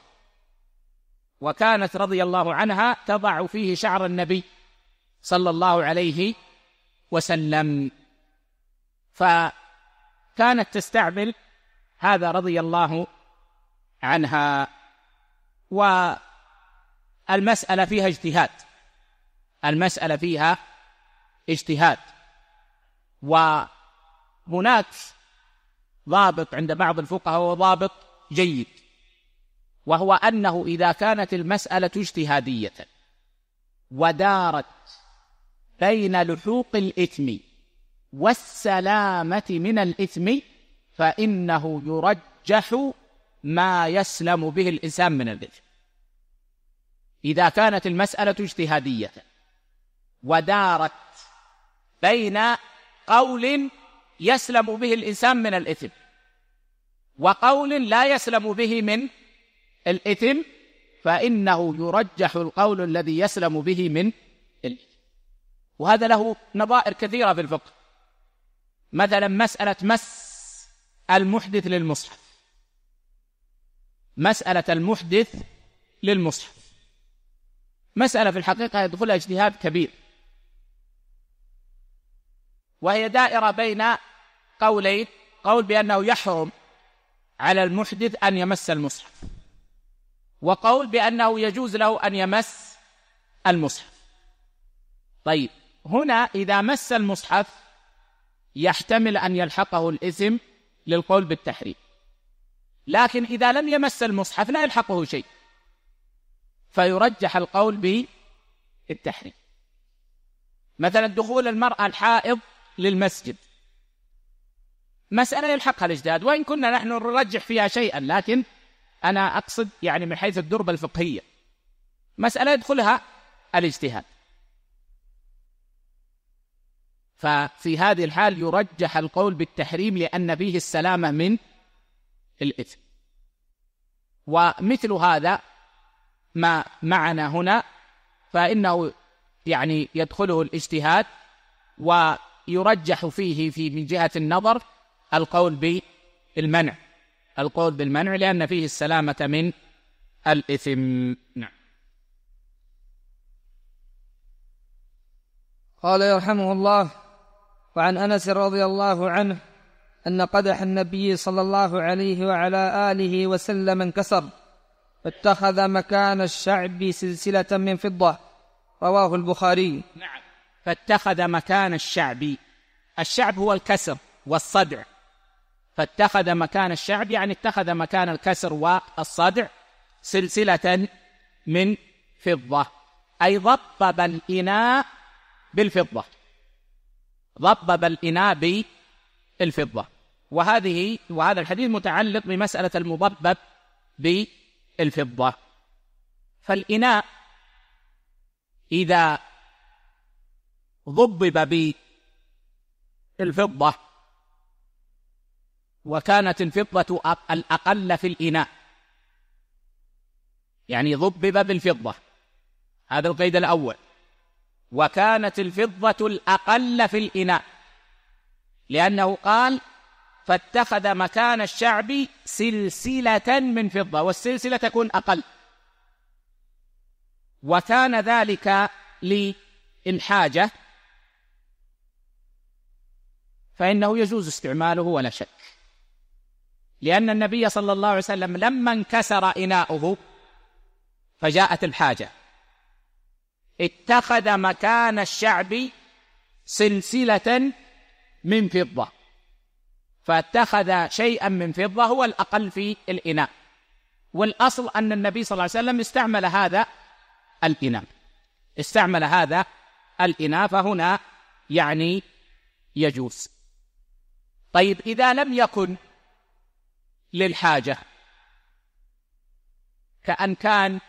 وكانت رضي الله عنها تضع فيه شعر النبي صلى الله عليه وسلم فكانت تستعمل هذا رضي الله عنها والمسألة فيها اجتهاد المسألة فيها اجتهاد وهناك ضابط عند بعض الفقهاء هو ضابط جيد وهو أنه إذا كانت المسألة اجتهادية ودارت بين لحوق الإثم والسلامة من الإثم فإنه يرجح ما يسلم به الإنسان من الإثم إذا كانت المسألة اجتهادية ودارت بين قول يسلم به الانسان من الاثم وقول لا يسلم به من الاثم فانه يرجح القول الذي يسلم به من الاثم وهذا له نظائر كثيره في الفقه مثلا مساله مس المحدث للمصحف مساله المحدث للمصحف مساله في الحقيقه يدخلها اجتهاد كبير وهي دائرة بين قولين قول بأنه يحرم على المحدث أن يمس المصحف وقول بأنه يجوز له أن يمس المصحف طيب هنا إذا مس المصحف يحتمل أن يلحقه الإثم للقول بالتحريم لكن إذا لم يمس المصحف لا يلحقه شيء فيرجح القول بالتحريم مثلا دخول المرأة الحائض للمسجد مسألة يلحقها الإجداد وإن كنا نحن نرجح فيها شيئا لكن أنا أقصد يعني من حيث الدربة الفقهية مسألة يدخلها الاجتهاد ففي هذه الحال يرجح القول بالتحريم لأن فيه السلامة من الإثم ومثل هذا ما معنا هنا فإنه يعني يدخله الاجتهاد و يرجح فيه في من جهة النظر القول بالمنع القول بالمنع لأن فيه السلامة من الإثم نعم قال يرحمه الله وعن أنس رضي الله عنه أن قدح النبي صلى الله عليه وعلى آله وسلم انكسر فاتخذ مكان الشعب سلسلة من فضة رواه البخاري نعم فاتخذ مكان الشعب الشعب هو الكسر والصدع فاتخذ مكان الشعب يعني اتخذ مكان الكسر والصدع سلسلة من فضة أي ضبب الإناء بالفضة ضبب الإناء بالفضة وهذه وهذا الحديث متعلق بمسألة المضبب بالفضة فالإناء إذا ضبب الفضة وكانت الفضة الأقل في الإناء يعني ضبب بالفضة هذا القيد الأول وكانت الفضة الأقل في الإناء لأنه قال فاتخذ مكان الشعب سلسلة من فضة والسلسلة تكون أقل وكان ذلك للحاجة فإنه يجوز استعماله ولا شك لأن النبي صلى الله عليه وسلم لما انكسر إناؤه فجاءت الحاجة اتخذ مكان الشعب سلسلة من فضة فاتخذ شيئا من فضة هو الأقل في الإناء والأصل أن النبي صلى الله عليه وسلم استعمل هذا الإناء استعمل هذا الإناء فهنا يعني يجوز طيب إذا لم يكن للحاجة كأن كان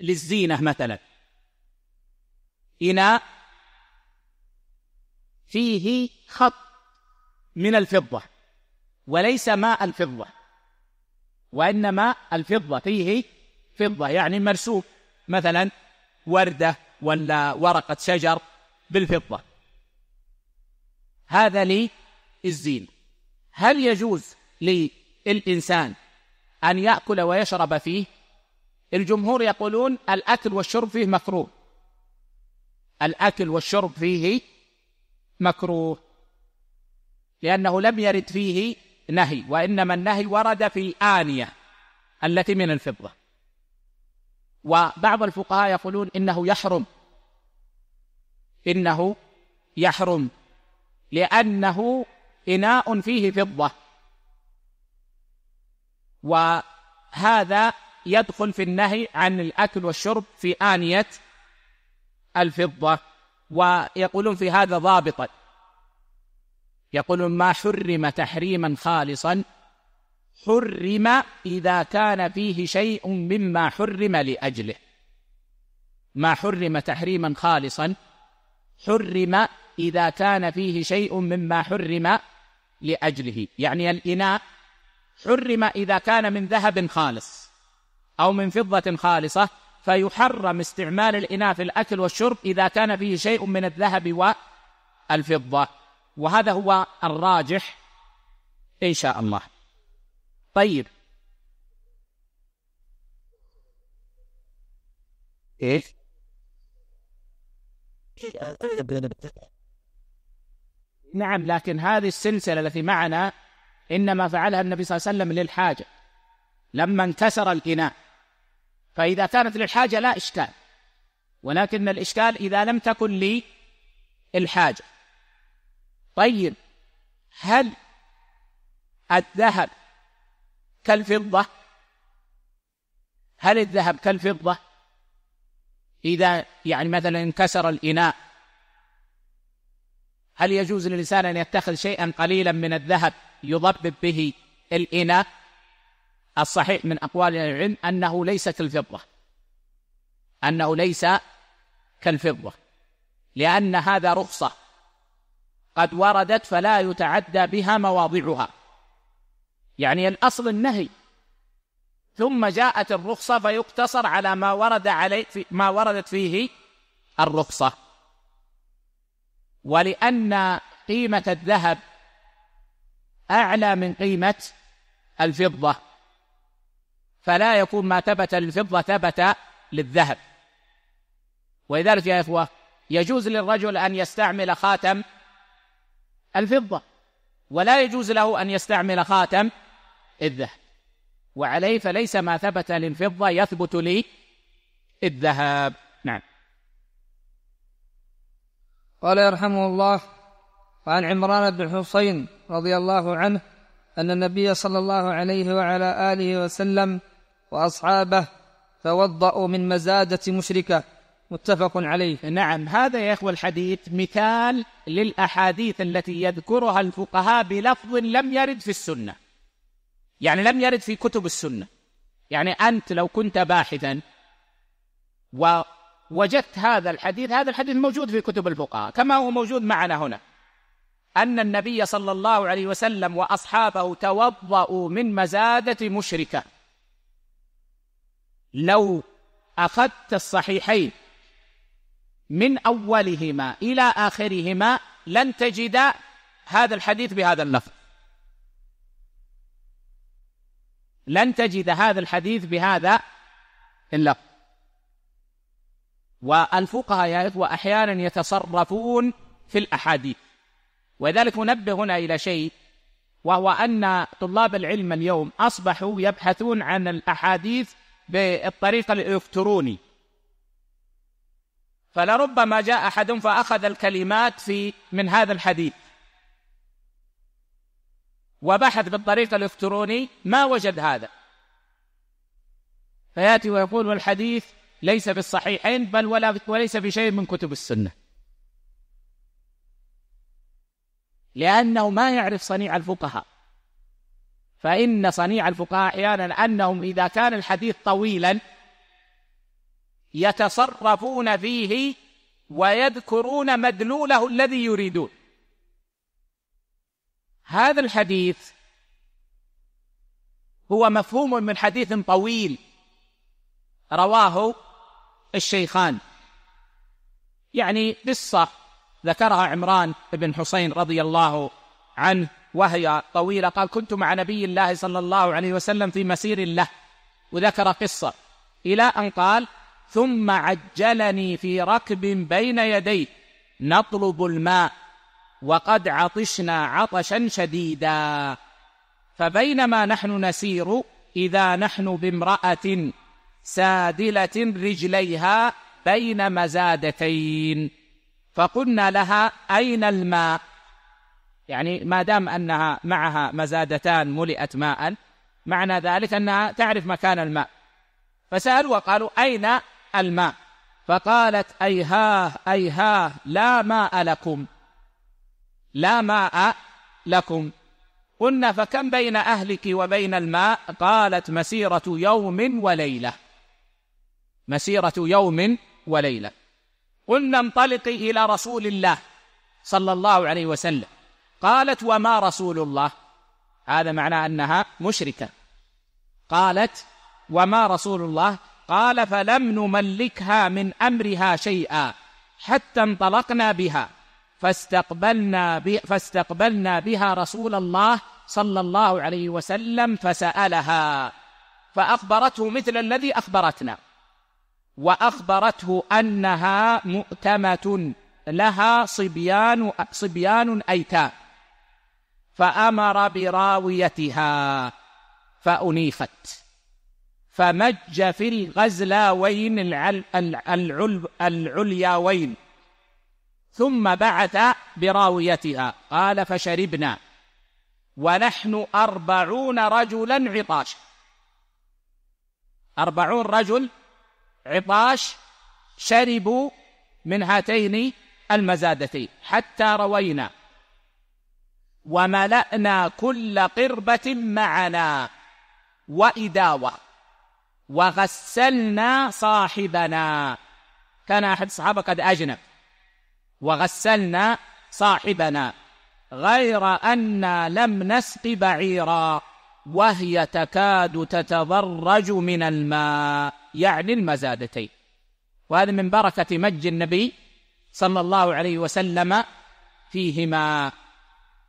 للزينة مثلا إناء فيه خط من الفضة وليس ماء الفضة وإنما الفضة فيه فضة يعني مرسوم مثلا وردة ولا ورقة شجر بالفضة هذا لي الزين هل يجوز للإنسان أن يأكل ويشرب فيه الجمهور يقولون الأكل والشرب فيه مكروه الأكل والشرب فيه مكروه لأنه لم يرد فيه نهي وإنما النهي ورد في الآنية التي من الفضة وبعض الفقهاء يقولون إنه يحرم إنه يحرم لأنه إناء فيه فضة وهذا يدخل في النهي عن الأكل والشرب في آنية الفضة ويقولون في هذا ضابطا يقولون ما حرم تحريما خالصا حرم إذا كان فيه شيء مما حرم لأجله ما حرم تحريما خالصا حرم إذا كان فيه شيء مما حرم لأجله يعني الإناء حرم إذا كان من ذهب خالص أو من فضة خالصة فيحرم استعمال الإناء في الأكل والشرب إذا كان فيه شيء من الذهب والفضة وهذا هو الراجح إن شاء الله طيب إيه نعم لكن هذه السلسلة التي معنا إنما فعلها النبي صلى الله عليه وسلم للحاجة لما انكسر الإناء فإذا كانت للحاجة لا إشكال ولكن الإشكال إذا لم تكن لي الحاجة طيب هل الذهب كالفضة هل الذهب كالفضة إذا يعني مثلا انكسر الإناء هل يجوز للإنسان أن يتخذ شيئا قليلا من الذهب يضبب به الإناء الصحيح من أقوال العلم أنه ليس كالفضة أنه ليس كالفضة لأن هذا رخصة قد وردت فلا يتعدى بها مواضعها يعني الأصل النهي ثم جاءت الرخصة فيقتصر على ما ورد عليه ما وردت فيه الرخصة ولأن قيمة الذهب أعلى من قيمة الفضة فلا يكون ما ثبت للفضة ثبت للذهب ولذلك يا إخوة يجوز للرجل أن يستعمل خاتم الفضة ولا يجوز له أن يستعمل خاتم الذهب وعليه فليس ما ثبت للفضة يثبت لي الذهب قال يرحمه الله وعن عمران بن حصين رضي الله عنه أن النبي صلى الله عليه وعلى آله وسلم وأصحابه توضأوا من مزادة مشركة متفق عليه نعم هذا يا إخوة الحديث مثال للأحاديث التي يذكرها الفقهاء بلفظ لم يرد في السنة يعني لم يرد في كتب السنة يعني أنت لو كنت باحثا وجدت هذا الحديث هذا الحديث موجود في كتب الفقهاء كما هو موجود معنا هنا أن النبي صلى الله عليه وسلم وأصحابه توضأوا من مزادة مشركة لو أخذت الصحيحين من أولهما إلى آخرهما لن تجد هذا الحديث بهذا اللفظ لن تجد هذا الحديث بهذا اللفظ والفقهاء يا إخوة أحيانا يتصرفون في الأحاديث ولذلك أنبه هنا إلى شيء وهو أن طلاب العلم اليوم أصبحوا يبحثون عن الأحاديث بالطريق الإلكتروني فلربما جاء أحد فأخذ الكلمات في من هذا الحديث وبحث بالطريق الإلكتروني ما وجد هذا فيأتي ويقول والحديث ليس في الصحيحين بل ولا وليس في شيء من كتب السنة لأنه ما يعرف صنيع الفقهاء فإن صنيع الفقهاء أحيانا أنهم إذا كان الحديث طويلا يتصرفون فيه ويذكرون مدلوله الذي يريدون هذا الحديث هو مفهوم من حديث طويل رواه الشيخان يعني قصة ذكرها عمران بن حسين رضي الله عنه وهي طويلة قال كنت مع نبي الله صلى الله عليه وسلم في مسير له وذكر قصة إلى أن قال ثم عجلني في ركب بين يديه نطلب الماء وقد عطشنا عطشا شديدا فبينما نحن نسير إذا نحن بامرأة سادلة رجليها بين مزادتين فقلنا لها أين الماء يعني ما دام أنها معها مزادتان ملئت ماء معنى ذلك أنها تعرف مكان الماء فسألوا وقالوا أين الماء فقالت أيها أيها لا ماء لكم لا ماء لكم قلنا فكم بين أهلك وبين الماء قالت مسيرة يوم وليلة مسيرة يوم وليلة قلنا انطلقي إلى رسول الله صلى الله عليه وسلم قالت وما رسول الله هذا معناه أنها مشركة قالت وما رسول الله قال فلم نملكها من أمرها شيئا حتى انطلقنا بها فاستقبلنا, فاستقبلنا بها رسول الله صلى الله عليه وسلم فسألها فأخبرته مثل الذي أخبرتنا وأخبرته أنها مؤتمة لها صبيان, صبيان أيتام فأمر براويتها فأنيفت فمج في الغزلاوين العل العل العلياوين ثم بعث براويتها قال فشربنا ونحن أربعون رجلا عطاشا أربعون رجل عطاش شربوا من هاتين المزادتين حتى روينا وملأنا كل قربة معنا وإداوة وغسلنا صاحبنا كان أحد الصحابة قد أجنب وغسلنا صاحبنا غير أنا لم نسق بعيرا وهي تكاد تتضرج من الماء يعني المزادتين وهذا من بركة مج النبي صلى الله عليه وسلم فيهما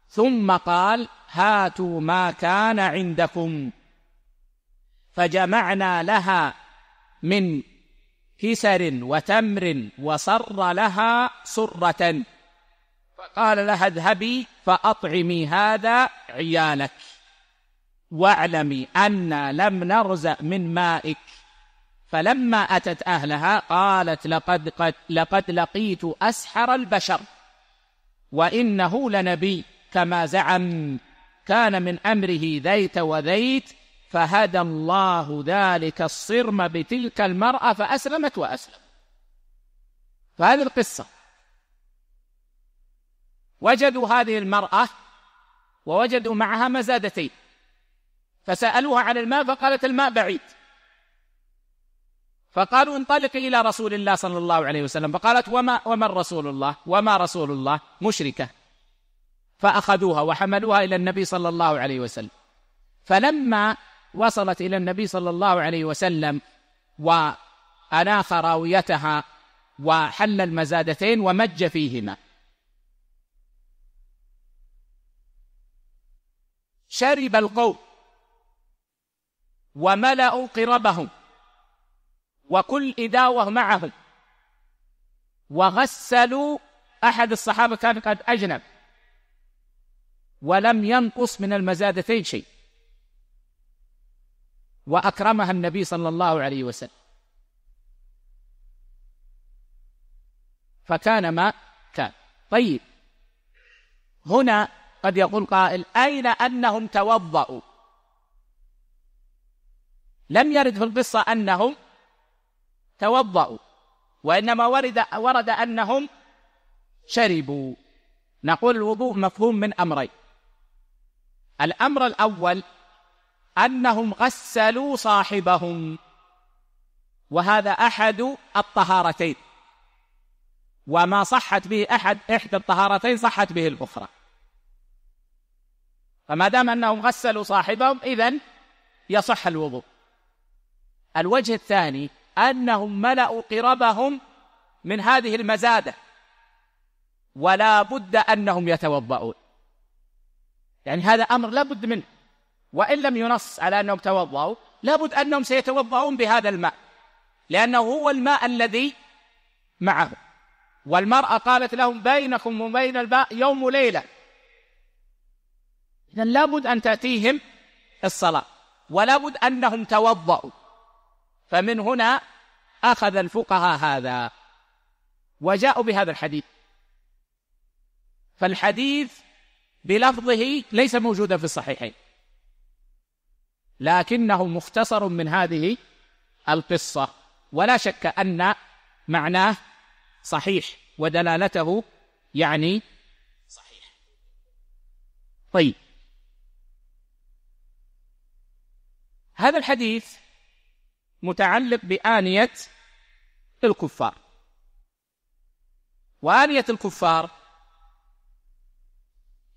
ثم قال هاتوا ما كان عندكم فجمعنا لها من كسر وتمر وصر لها سرة فقال لها اذهبي فأطعمي هذا عيالك واعلمي أنا لم نرزق من مائك فلما أتت أهلها قالت لقد, قد لقد لقيت أسحر البشر وإنه لنبي كما زعم كان من أمره ذيت وذيت فهدى الله ذلك الصرم بتلك المرأة فأسلمت وأسلم فهذه القصة وجدوا هذه المرأة ووجدوا معها مزادتين فسألوها عن الماء فقالت الماء بعيد فقالوا انطلقي إلى رسول الله صلى الله عليه وسلم فقالت وما ومن رسول الله وما رسول الله مشركة فأخذوها وحملوها إلى النبي صلى الله عليه وسلم فلما وصلت إلى النبي صلى الله عليه وسلم وأناخ راويتها وحل المزادتين ومج فيهما شرب القوم وملأوا قربهم وكل إداوة معهم وغسلوا أحد الصحابة كان قد أجنب ولم ينقص من المزادتين شيء وأكرمها النبي صلى الله عليه وسلم فكان ما كان طيب هنا قد يقول قائل أين أنهم توضأوا لم يرد في القصة أنهم توضأوا وإنما ورد ورد أنهم شربوا نقول الوضوء مفهوم من أمرين الأمر الأول أنهم غسلوا صاحبهم وهذا أحد الطهارتين وما صحت به أحد إحدى الطهارتين صحت به الأخرى فما دام أنهم غسلوا صاحبهم إذا يصح الوضوء الوجه الثاني أنهم ملأوا قربهم من هذه المزادة ولا بد أنهم يتوضؤون يعني هذا أمر لا بد منه وإن لم ينص على أنهم توضأوا بد أنهم سيتوضؤون بهذا الماء لأنه هو الماء الذي معه والمرأة قالت لهم بينكم وبين الماء يوم وليلة إذا بد أن تأتيهم الصلاة ولا بد أنهم توضأوا فمن هنا أخذ الفقهاء هذا وجاءوا بهذا الحديث فالحديث بلفظه ليس موجودا في الصحيحين لكنه مختصر من هذه القصة ولا شك أن معناه صحيح ودلالته يعني صحيح طيب هذا الحديث متعلق بآنية الكفار وآنية الكفار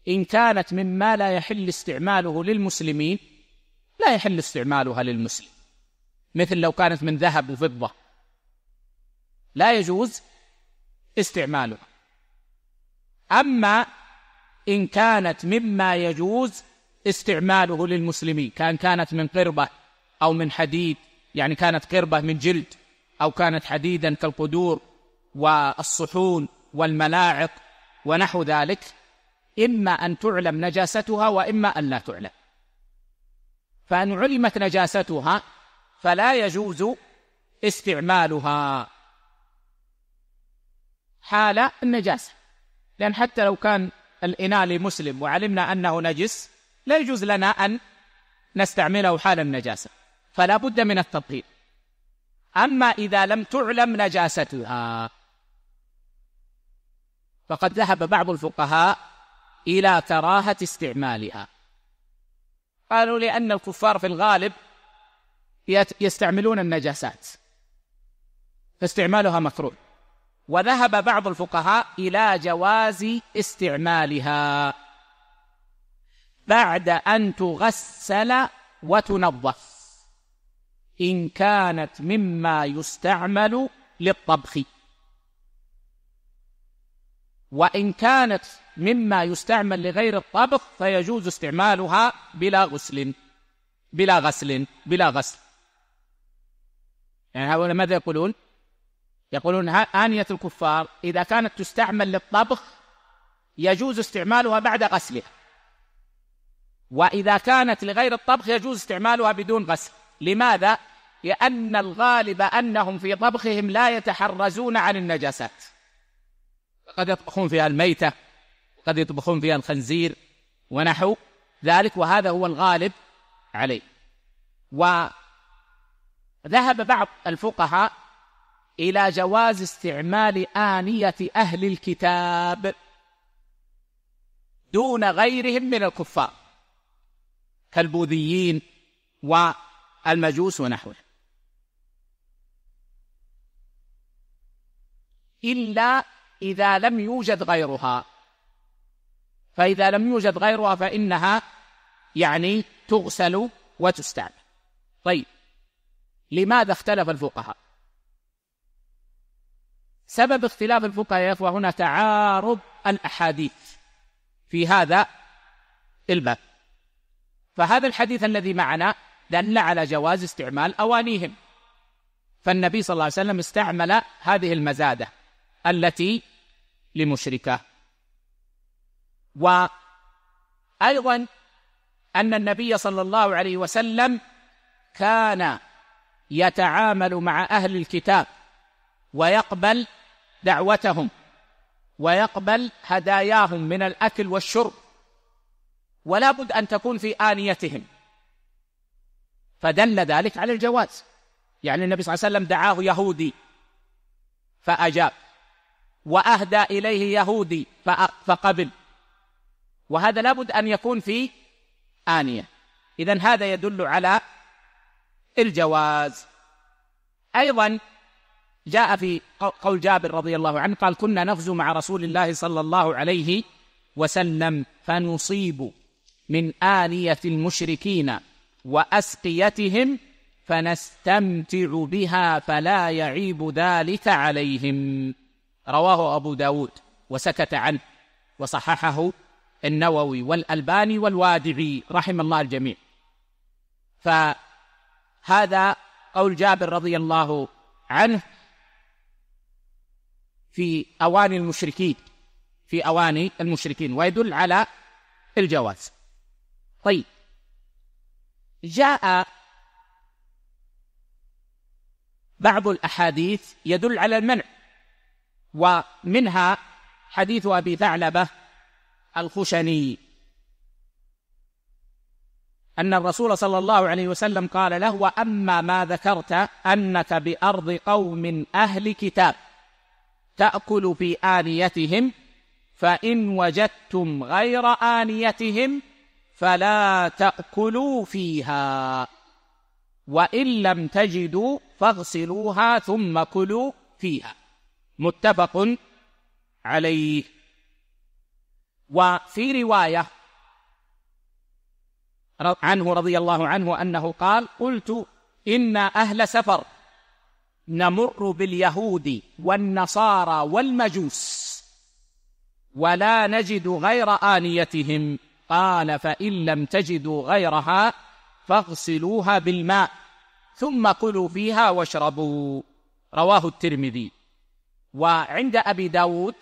إن كانت مما لا يحل استعماله للمسلمين لا يحل استعمالها للمسلم مثل لو كانت من ذهب وفضة لا يجوز استعمالها أما إن كانت مما يجوز استعماله للمسلمين كان كانت من قربة أو من حديد يعني كانت قربة من جلد أو كانت حديدا كالقدور والصحون والملاعق ونحو ذلك إما أن تعلم نجاستها وإما أن لا تعلم فأن علمت نجاستها فلا يجوز استعمالها حال النجاسة لأن حتى لو كان الإناء لمسلم وعلمنا أنه نجس لا يجوز لنا أن نستعمله حال النجاسة فلا بد من التطهير أما إذا لم تعلم نجاستها فقد ذهب بعض الفقهاء إلى كراهة استعمالها قالوا لأن الكفار في الغالب يستعملون النجاسات فاستعمالها مكروه وذهب بعض الفقهاء إلى جواز استعمالها بعد أن تغسل وتنظف إن كانت مما يستعمل للطبخ وإن كانت مما يستعمل لغير الطبخ فيجوز استعمالها بلا غسل بلا غسل بلا غسل يعني هؤلاء ماذا يقولون؟ يقولون آنية الكفار إذا كانت تستعمل للطبخ يجوز استعمالها بعد غسلها وإذا كانت لغير الطبخ يجوز استعمالها بدون غسل لماذا؟ لأن الغالب أنهم في طبخهم لا يتحرزون عن النجاسات قد يطبخون فيها الميتة قد يطبخون فيها الخنزير ونحو ذلك وهذا هو الغالب عليه وذهب بعض الفقهاء إلى جواز استعمال آنية أهل الكتاب دون غيرهم من الكفار كالبوذيين و المجوس ونحوه إلا إذا لم يوجد غيرها فإذا لم يوجد غيرها فإنها يعني تغسل وتستعمل طيب لماذا اختلف الفقهاء سبب اختلاف الفقهاء يا هنا تعارض الاحاديث في هذا الباب فهذا الحديث الذي معنا دل على جواز استعمال أوانيهم فالنبي صلى الله عليه وسلم استعمل هذه المزادة التي لمشركة وأيضا أن النبي صلى الله عليه وسلم كان يتعامل مع أهل الكتاب ويقبل دعوتهم ويقبل هداياهم من الأكل والشرب ولا بد أن تكون في آنيتهم فدل ذلك على الجواز يعني النبي صلى الله عليه وسلم دعاه يهودي فأجاب وأهدى إليه يهودي فقبل وهذا لابد أن يكون في آنية إذا هذا يدل على الجواز أيضا جاء في قول جابر رضي الله عنه قال كنا نغزو مع رسول الله صلى الله عليه وسلم فنصيب من آنية المشركين وأسقيتهم فنستمتع بها فلا يعيب ذلك عليهم رواه أبو داود وسكت عنه وصححه النووي والألباني والوادعي رحم الله الجميع فهذا قول جابر رضي الله عنه في أواني المشركين في أواني المشركين ويدل على الجواز طيب جاء بعض الأحاديث يدل على المنع ومنها حديث أبي ثعلبة الخشني أن الرسول صلى الله عليه وسلم قال له وأما ما ذكرت أنك بأرض قوم أهل كتاب تأكل في آنيتهم فإن وجدتم غير آنيتهم فلا تأكلوا فيها وإن لم تجدوا فاغسلوها ثم كلوا فيها متفق عليه وفي رواية عنه رضي الله عنه أنه قال قلت إن أهل سفر نمر باليهود والنصارى والمجوس ولا نجد غير آنيتهم قال فإن لم تجدوا غيرها فاغسلوها بالماء ثم كلوا فيها واشربوا رواه الترمذي وعند أبي داود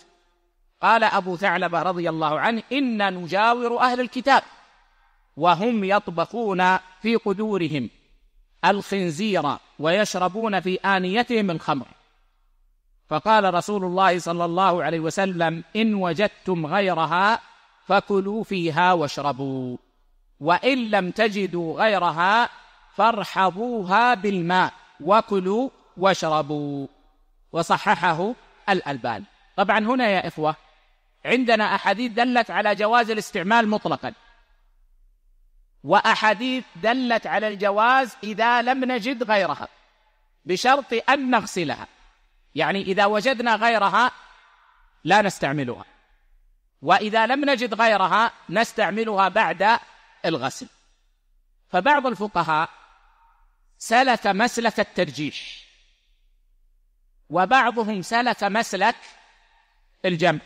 قال أبو ثعلبة رضي الله عنه إن نجاور أهل الكتاب وهم يطبخون في قدورهم الخنزير ويشربون في آنيتهم الخمر فقال رسول الله صلى الله عليه وسلم إن وجدتم غيرها فكلوا فيها واشربوا وإن لم تجدوا غيرها فارحبوها بالماء وكلوا واشربوا وصححه الألبان طبعا هنا يا إخوة عندنا أحاديث دلت على جواز الاستعمال مطلقا وأحاديث دلت على الجواز إذا لم نجد غيرها بشرط أن نغسلها يعني إذا وجدنا غيرها لا نستعملها وإذا لم نجد غيرها نستعملها بعد الغسل فبعض الفقهاء سلك مسلك الترجيح وبعضهم سلك مسلك الجمع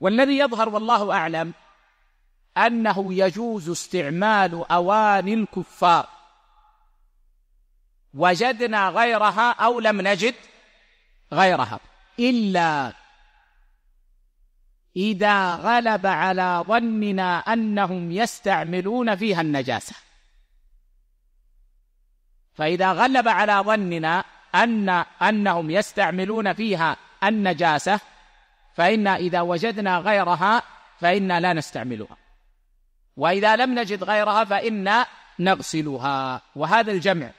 والذي يظهر والله أعلم أنه يجوز استعمال أواني الكفار وجدنا غيرها أو لم نجد غيرها إلا إذا غلب على ظننا أنهم يستعملون فيها النجاسة فإذا غلب على ظننا أن أنهم يستعملون فيها النجاسة فإنا إذا وجدنا غيرها فإنا لا نستعملها وإذا لم نجد غيرها فإنا نغسلها وهذا الجمع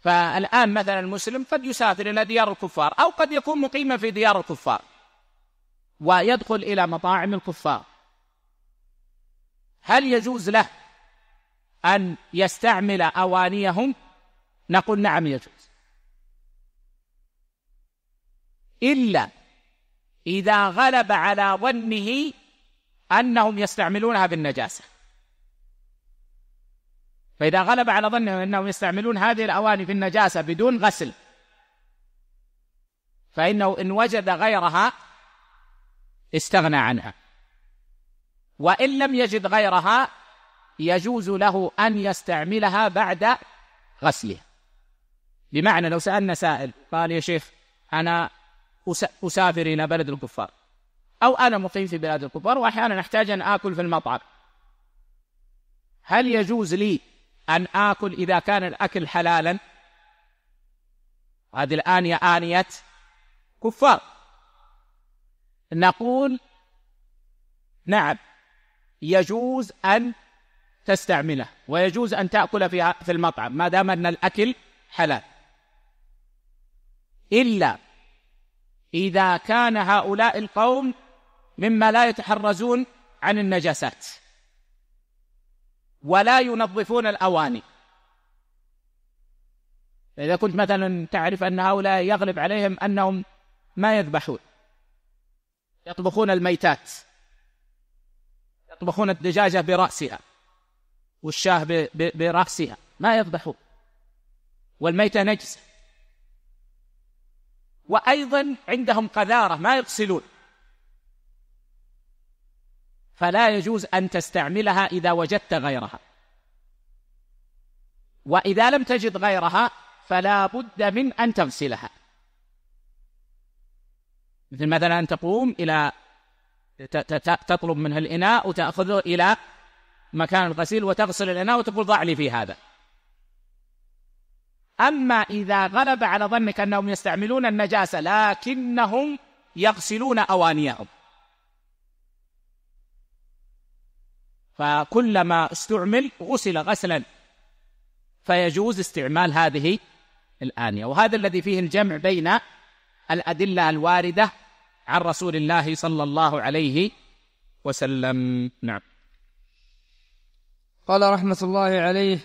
فالآن مثلا المسلم قد يسافر إلى ديار الكفار أو قد يكون مقيما في ديار الكفار ويدخل إلى مطاعم الكفار هل يجوز له أن يستعمل أوانيهم نقول نعم يجوز إلا إذا غلب على ظنه أنهم يستعملونها بالنجاسة فإذا غلب على ظنهم أنهم يستعملون هذه الأواني في النجاسة بدون غسل فإنه إن وجد غيرها استغنى عنها وإن لم يجد غيرها يجوز له أن يستعملها بعد غسلها بمعنى لو سألنا سائل قال يا شيخ أنا أسافر إلى بلد الكفار أو أنا مقيم في بلاد الكفار وأحيانا أحتاج أن آكل في المطعم هل يجوز لي أن آكل إذا كان الأكل حلالا هذه الآنية آنية كفار نقول نعم يجوز أن تستعمله ويجوز أن تأكل في في المطعم ما دام أن الأكل حلال إلا إذا كان هؤلاء القوم مما لا يتحرزون عن النجاسات ولا ينظفون الأواني فإذا كنت مثلا تعرف أن هؤلاء يغلب عليهم أنهم ما يذبحون يطبخون الميتات يطبخون الدجاجة برأسها والشاه برأسها ما يذبحون والميتة نجسة وأيضا عندهم قذارة ما يغسلون فلا يجوز أن تستعملها إذا وجدت غيرها وإذا لم تجد غيرها فلا بد من أن تغسلها مثل مثلا أن تقوم إلى تطلب منها الإناء وتأخذه إلى مكان الغسيل وتغسل الإناء وتقول ضع لي في هذا أما إذا غلب على ظنك أنهم يستعملون النجاسة لكنهم يغسلون أوانيهم فكلما استعمل غسل غسلا فيجوز استعمال هذه الآنية وهذا الذي فيه الجمع بين الأدلة الواردة عن رسول الله صلى الله عليه وسلم نعم قال رحمة الله عليه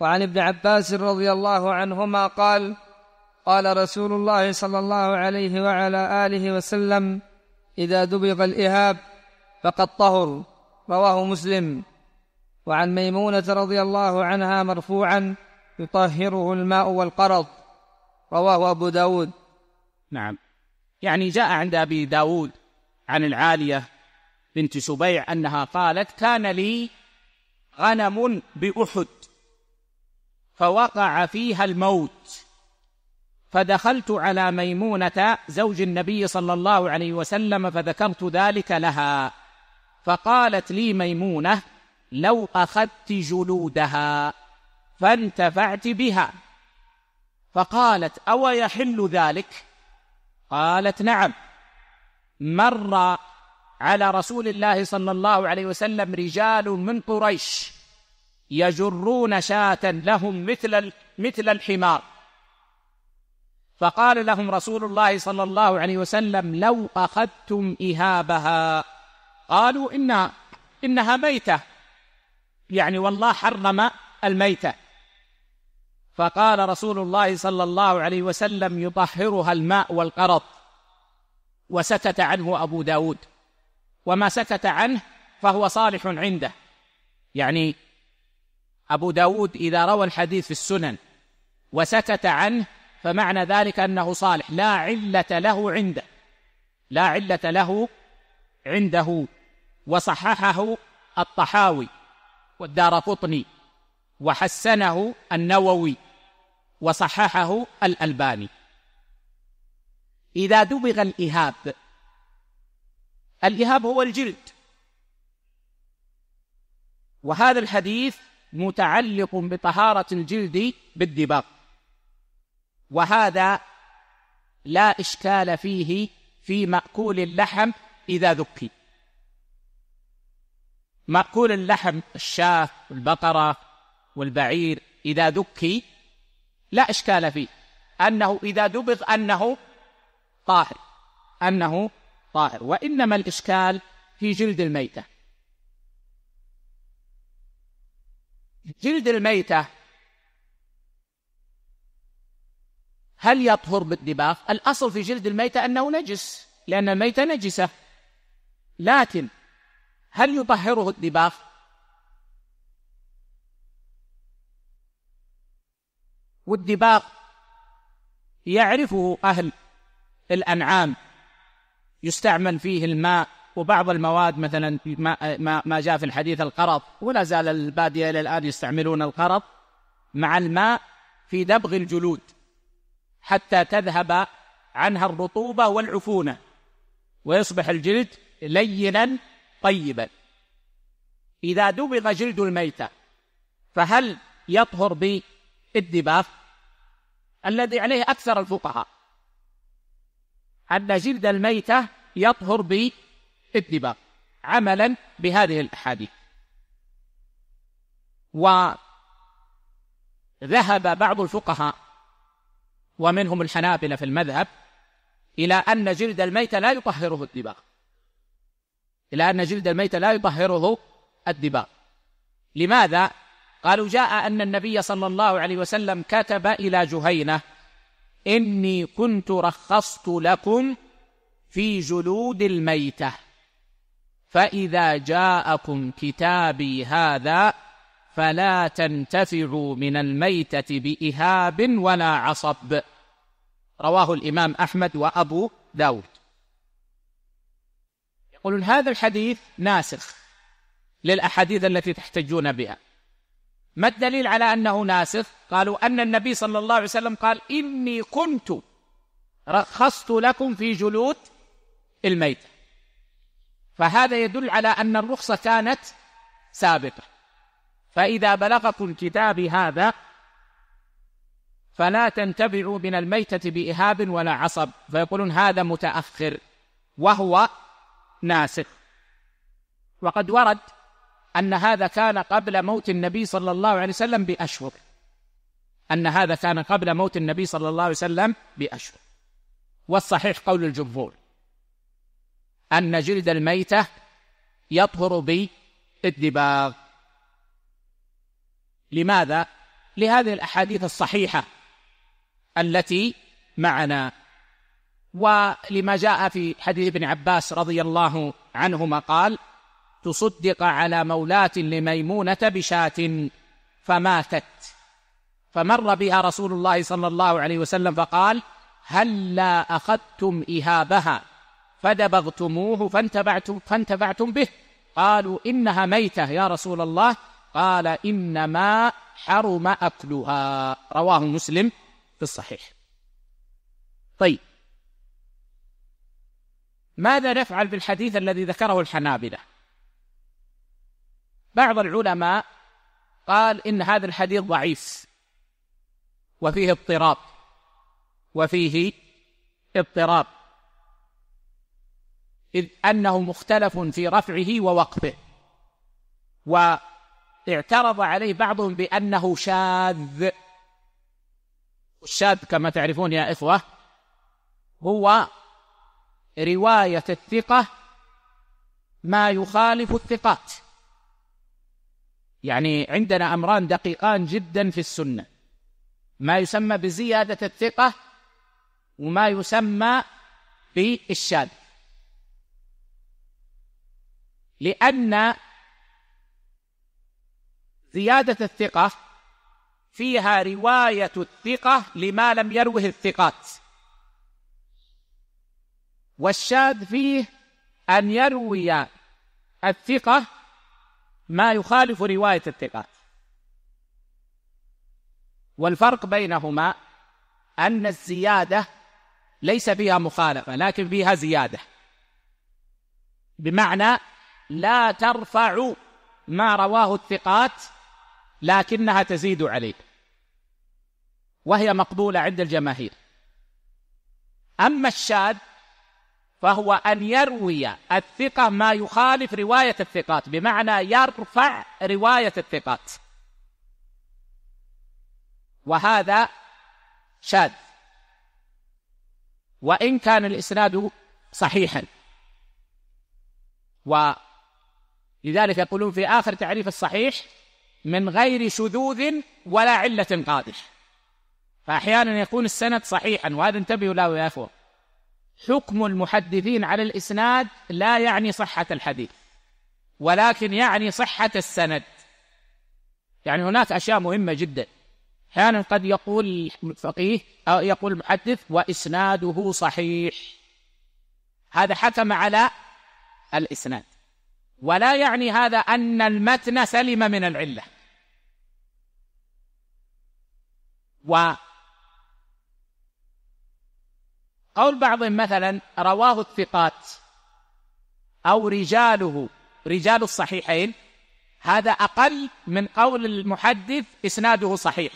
وعن ابن عباس رضي الله عنهما قال قال رسول الله صلى الله عليه وعلى آله وسلم إذا دبغ الإهاب فقد طهر رواه مسلم وعن ميمونة رضي الله عنها مرفوعا يطهره الماء والقرض رواه أبو داود نعم يعني جاء عند أبي داود عن العالية بنت سبيع أنها قالت كان لي غنم بأحد فوقع فيها الموت فدخلت على ميمونة زوج النبي صلى الله عليه وسلم فذكرت ذلك لها فقالت لي ميمونة لو أخذت جلودها فانتفعت بها فقالت أو يحل ذلك قالت نعم مر على رسول الله صلى الله عليه وسلم رجال من قريش يجرون شاة لهم مثل مثل الحمار فقال لهم رسول الله صلى الله عليه وسلم لو أخذتم إهابها قالوا إنها إنها ميتة يعني والله حرم الميتة فقال رسول الله صلى الله عليه وسلم يطهرها الماء والقرض وسكت عنه أبو داود وما سكت عنه فهو صالح عنده يعني أبو داود إذا روى الحديث في السنن وسكت عنه فمعنى ذلك أنه صالح لا علة له عنده لا علة له عنده وصححه الطحاوي والدار قطني وحسنه النووي وصححه الألباني إذا دبغ الإهاب الإهاب هو الجلد وهذا الحديث متعلق بطهارة الجلد بالدباغ وهذا لا إشكال فيه في مأكول اللحم إذا ذكي مأكول اللحم الشاة والبقرة والبعير إذا ذكي لا إشكال فيه أنه إذا دبغ أنه طاهر أنه طاهر وإنما الإشكال في جلد الميتة جلد الميتة هل يطهر بالدباغ؟ الأصل في جلد الميتة أنه نجس لأن الميتة نجسة لكن هل يطهره الدباغ والدباغ يعرفه أهل الأنعام يستعمل فيه الماء وبعض المواد مثلا ما, ما جاء في الحديث القرض ولا زال البادية إلى الآن يستعملون القرض مع الماء في دبغ الجلود حتى تذهب عنها الرطوبة والعفونة ويصبح الجلد لينا طيبا إذا دبغ جلد الميتة فهل يطهر بالدباغ الذي عليه أكثر الفقهاء أن جلد الميتة يطهر بالدباغ عملا بهذه الأحاديث وذهب بعض الفقهاء ومنهم الحنابلة في المذهب إلى أن جلد الميتة لا يطهره الدباغ إلى أن جلد الميت لا يطهره الدباغ لماذا؟ قالوا جاء أن النبي صلى الله عليه وسلم كتب إلى جهينة إني كنت رخصت لكم في جلود الميتة فإذا جاءكم كتابي هذا فلا تنتفعوا من الميتة بإهاب ولا عصب رواه الإمام أحمد وأبو داود يقولون هذا الحديث ناسخ للأحاديث التي تحتجون بها ما الدليل على أنه ناسخ قالوا أن النبي صلى الله عليه وسلم قال إني كنت رخصت لكم في جلود الميتة فهذا يدل على أن الرخصة كانت سابقة فإذا بلغكم كتابي هذا فلا تنتبعوا من الميتة بإهاب ولا عصب فيقولون هذا متأخر وهو ناسخ وقد ورد أن هذا كان قبل موت النبي صلى الله عليه وسلم بأشهر أن هذا كان قبل موت النبي صلى الله عليه وسلم بأشهر والصحيح قول الجمهور أن جلد الميتة يطهر بالدباغ لماذا؟ لهذه الأحاديث الصحيحة التي معنا ولما جاء في حديث ابن عباس رضي الله عنهما قال تصدق على مولاة لميمونة بشاة فماتت فمر بها رسول الله صلى الله عليه وسلم فقال هلا هل أخذتم إهابها فدبغتموه فانتبعتم, فانتبعتم به قالوا إنها ميتة يا رسول الله قال إنما حرم أكلها رواه مسلم في الصحيح طيب ماذا نفعل بالحديث الذي ذكره الحنابلة بعض العلماء قال إن هذا الحديث ضعيف وفيه اضطراب وفيه اضطراب إذ أنه مختلف في رفعه ووقفه واعترض عليه بعضهم بأنه شاذ الشاذ كما تعرفون يا إخوة هو رواية الثقة ما يخالف الثقات يعني عندنا أمران دقيقان جدا في السنة ما يسمى بزيادة الثقة وما يسمى بالشاذ لأن زيادة الثقة فيها رواية الثقة لما لم يروه الثقات والشاذ فيه أن يروي الثقة ما يخالف رواية الثقات والفرق بينهما أن الزيادة ليس فيها مخالفة لكن فيها زيادة بمعنى لا ترفع ما رواه الثقات لكنها تزيد عليه وهي مقبولة عند الجماهير أما الشاذ فهو أن يروي الثقة ما يخالف رواية الثقات بمعنى يرفع رواية الثقات وهذا شاذ وإن كان الإسناد صحيحا ولذلك يقولون في آخر تعريف الصحيح من غير شذوذ ولا علة قادح فأحيانا يكون السند صحيحا وهذا انتبهوا له يا أخوة حكم المحدثين على الإسناد لا يعني صحة الحديث ولكن يعني صحة السند يعني هناك أشياء مهمة جدا أحيانا قد يقول الفقيه أو يقول المحدث وإسناده صحيح هذا حكم على الإسناد ولا يعني هذا أن المتن سلم من العلة و قول بعضهم مثلا رواه الثقات أو رجاله رجال الصحيحين هذا أقل من قول المحدث إسناده صحيح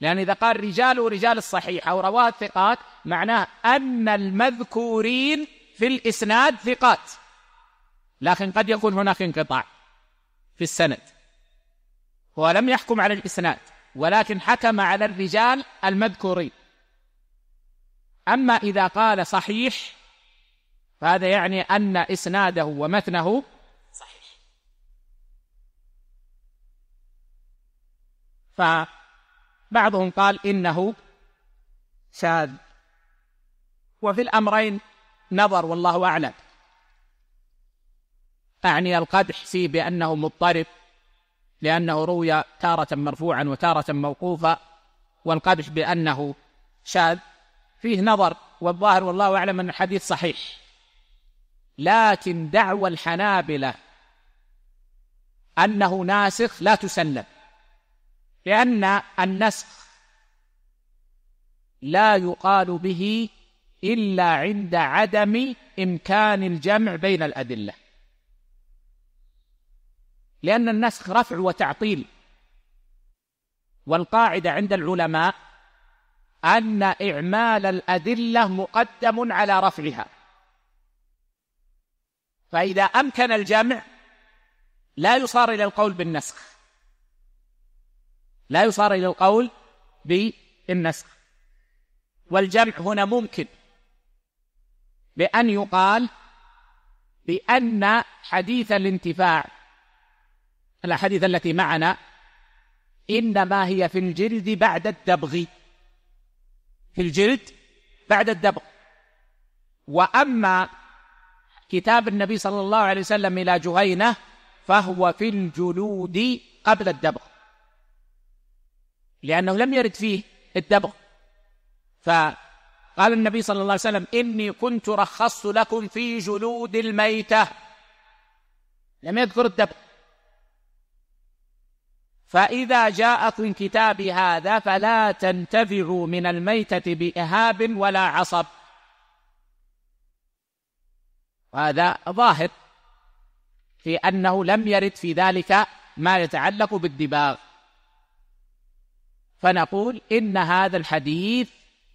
لأن إذا قال رجاله رجال الصحيح أو رواه الثقات معناه أن المذكورين في الإسناد ثقات لكن قد يكون هناك انقطاع في السند هو لم يحكم على الإسناد ولكن حكم على الرجال المذكورين أما إذا قال صحيح فهذا يعني أن إسناده ومتنه صحيح فبعضهم قال إنه شاذ وفي الأمرين نظر والله أعلم أعني القدح فيه بأنه مضطرب لأنه روي تارة مرفوعا وتارة موقوفا والقدح بأنه شاذ فيه نظر والظاهر والله أعلم أن الحديث صحيح لكن دعوى الحنابلة أنه ناسخ لا تسلم لأن النسخ لا يقال به إلا عند عدم إمكان الجمع بين الأدلة لأن النسخ رفع وتعطيل والقاعدة عند العلماء أن إعمال الأدلة مقدم على رفعها فإذا أمكن الجمع لا يصار إلى القول بالنسخ لا يصار إلى القول بالنسخ والجمع هنا ممكن بأن يقال بأن حديث الانتفاع الأحاديث التي معنا إنما هي في الجلد بعد الدبغ في الجلد بعد الدبغ وأما كتاب النبي صلى الله عليه وسلم إلى جهينة فهو في الجلود قبل الدبغ لأنه لم يرد فيه الدبغ فقال النبي صلى الله عليه وسلم إني كنت رخصت لكم في جلود الميتة لم يذكر الدبغ فإذا جاءت من كتاب هذا فلا تنتفعوا من الميتة بإهاب ولا عصب وهذا ظاهر في أنه لم يرد في ذلك ما يتعلق بالدباغ فنقول إن هذا الحديث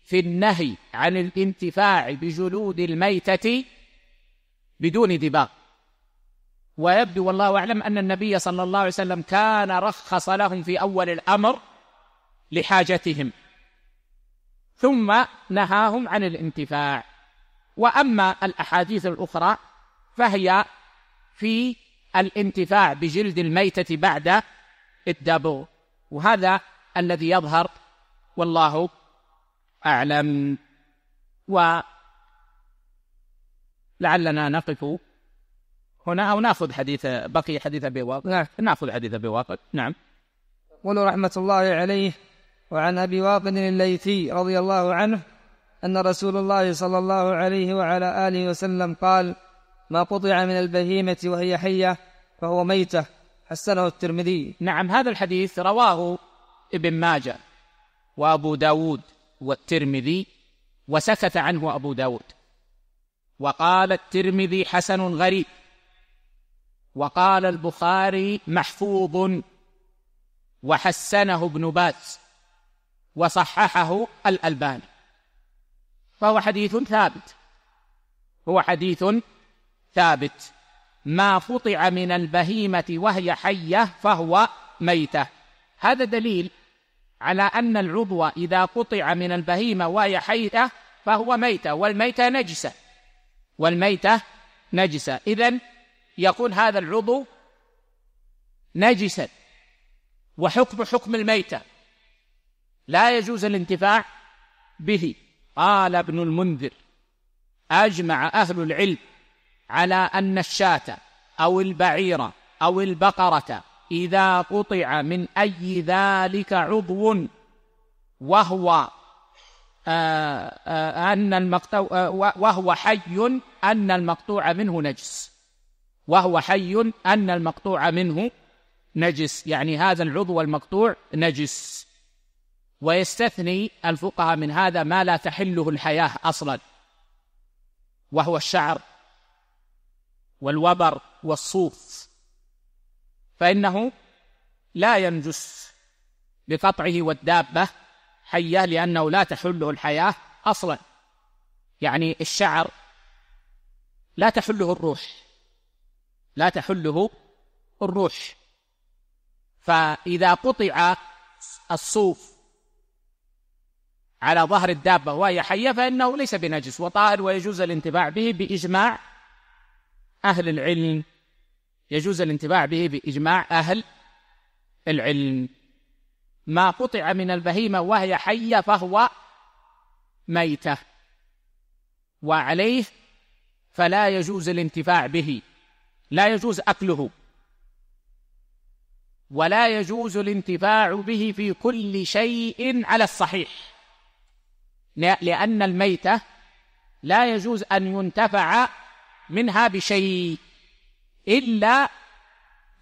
في النهي عن الانتفاع بجلود الميتة بدون دباغ ويبدو والله أعلم أن النبي صلى الله عليه وسلم كان رخص لهم في أول الأمر لحاجتهم ثم نهاهم عن الانتفاع وأما الأحاديث الأخرى فهي في الانتفاع بجلد الميتة بعد الدبو وهذا الذي يظهر والله أعلم ولعلنا نقف هنا او ناخذ حديث بقي حديث ابي واقد نعم. ناخذ حديث ابي واقد نعم يقول رحمه الله عليه وعن ابي واقد الليثي رضي الله عنه ان رسول الله صلى الله عليه وعلى اله وسلم قال ما قطع من البهيمه وهي حيه فهو ميته حسنه الترمذي نعم هذا الحديث رواه ابن ماجه وابو داود والترمذي وسكت عنه ابو داود وقال الترمذي حسن غريب وقال البخاري محفوظ وحسنه ابن باز وصححه الألباني فهو حديث ثابت هو حديث ثابت ما فطع من البهيمة وهي حية فهو ميتة هذا دليل على أن العضو إذا قطع من البهيمة وهي حية فهو ميتة والميتة نجسة والميتة نجسة إذا يكون هذا العضو نجسا وحكم حكم الميتة لا يجوز الانتفاع به قال ابن المنذر أجمع أهل العلم على أن الشاة أو البعير أو البقرة إذا قطع من أي ذلك عضو وهو آآ آه، آآ آه، أن المقطوع آه، وهو حي أن المقطوع منه نجس وهو حي أن المقطوع منه نجس يعني هذا العضو المقطوع نجس ويستثني الفقهاء من هذا ما لا تحله الحياة أصلا وهو الشعر والوبر والصوف فإنه لا ينجس بقطعه والدابة حية لأنه لا تحله الحياة أصلا يعني الشعر لا تحله الروح لا تحله الروح فإذا قطع الصوف على ظهر الدابة وهي حية فإنه ليس بنجس وطاهر ويجوز الانتفاع به بإجماع أهل العلم يجوز الانتفاع به بإجماع أهل العلم ما قطع من البهيمة وهي حية فهو ميتة وعليه فلا يجوز الانتفاع به لا يجوز أكله ولا يجوز الانتفاع به في كل شيء على الصحيح لأن الميتة لا يجوز أن ينتفع منها بشيء إلا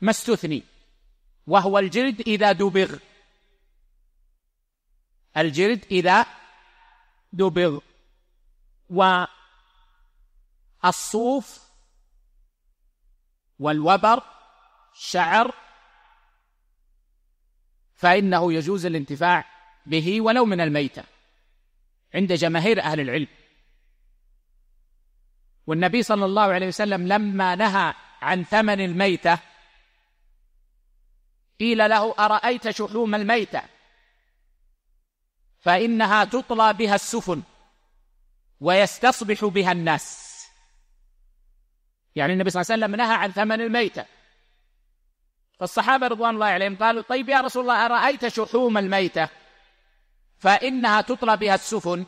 ما استثني وهو الجلد إذا دبغ الجلد إذا دبغ والصوف والوبر شعر فإنه يجوز الانتفاع به ولو من الميتة عند جماهير أهل العلم والنبي صلى الله عليه وسلم لما نهى عن ثمن الميتة قيل له أرأيت شحوم الميتة فإنها تطلى بها السفن ويستصبح بها الناس يعني النبي صلى الله عليه وسلم نهى عن ثمن الميتة فالصحابة رضوان الله عليهم قالوا طيب يا رسول الله أرأيت شحوم الميتة فإنها تطلى بها السفن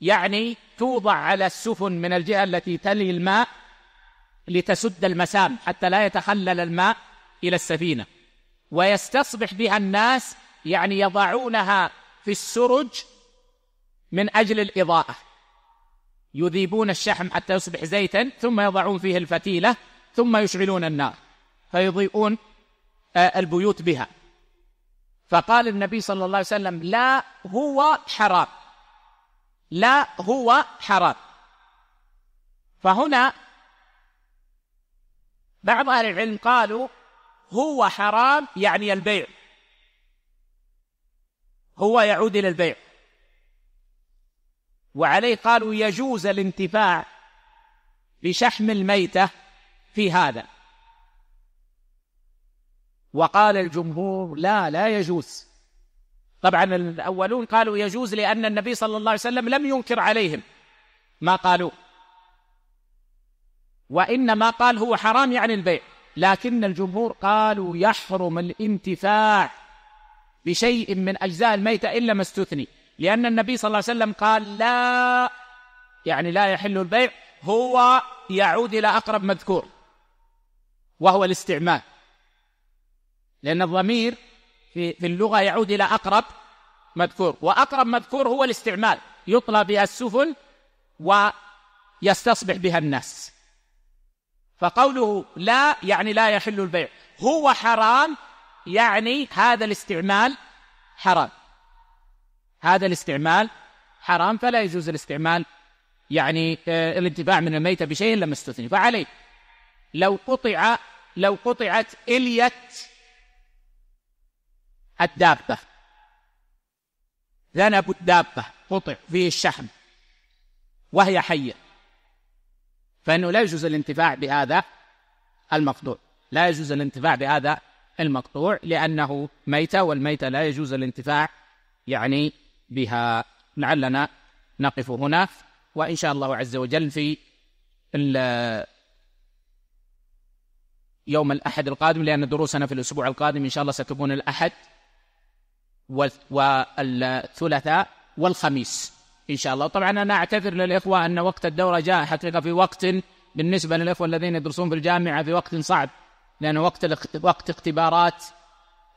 يعني توضع على السفن من الجهة التي تلي الماء لتسد المسام حتى لا يتخلل الماء إلى السفينة ويستصبح بها الناس يعني يضعونها في السرج من أجل الإضاءة يذيبون الشحم حتى يصبح زيتا ثم يضعون فيه الفتيلة ثم يشعلون النار فيضيئون آه، البيوت بها فقال النبي صلى الله عليه وسلم لا هو حرام لا هو حرام فهنا بعض أهل العلم قالوا هو حرام يعني البيع هو يعود إلى البيع وعليه قالوا يجوز الانتفاع بشحم الميتة في هذا وقال الجمهور لا لا يجوز طبعا الأولون قالوا يجوز لأن النبي صلى الله عليه وسلم لم ينكر عليهم ما قالوا وإنما قال هو حرام يعني البيع لكن الجمهور قالوا يحرم الانتفاع بشيء من أجزاء الميتة إلا ما استثني لأن النبي صلى الله عليه وسلم قال لا يعني لا يحل البيع هو يعود إلى أقرب مذكور وهو الاستعمال لأن الضمير في في اللغة يعود إلى أقرب مذكور وأقرب مذكور هو الاستعمال يطلى بها السفن ويستصبح بها الناس فقوله لا يعني لا يحل البيع هو حرام يعني هذا الاستعمال حرام هذا الاستعمال حرام فلا يجوز الاستعمال يعني آه، الانتفاع من الميتة بشيء لم استثني فعليه لو قطع لو قطعت إلية الدابة ذنب الدابة قطع فيه الشحم وهي حية فإنه لا يجوز الانتفاع بهذا المقطوع لا يجوز الانتفاع بهذا المقطوع لأنه ميتة والميتة لا يجوز الانتفاع يعني بها لعلنا نقف هنا وإن شاء الله عز وجل في يوم الأحد القادم لأن دروسنا في الأسبوع القادم إن شاء الله ستكون الأحد والثلاثاء والخميس إن شاء الله طبعا أنا أعتذر للإخوة أن وقت الدورة جاء حقيقة في وقت بالنسبة للإخوة الذين يدرسون في الجامعة في وقت صعب لأن وقت وقت اختبارات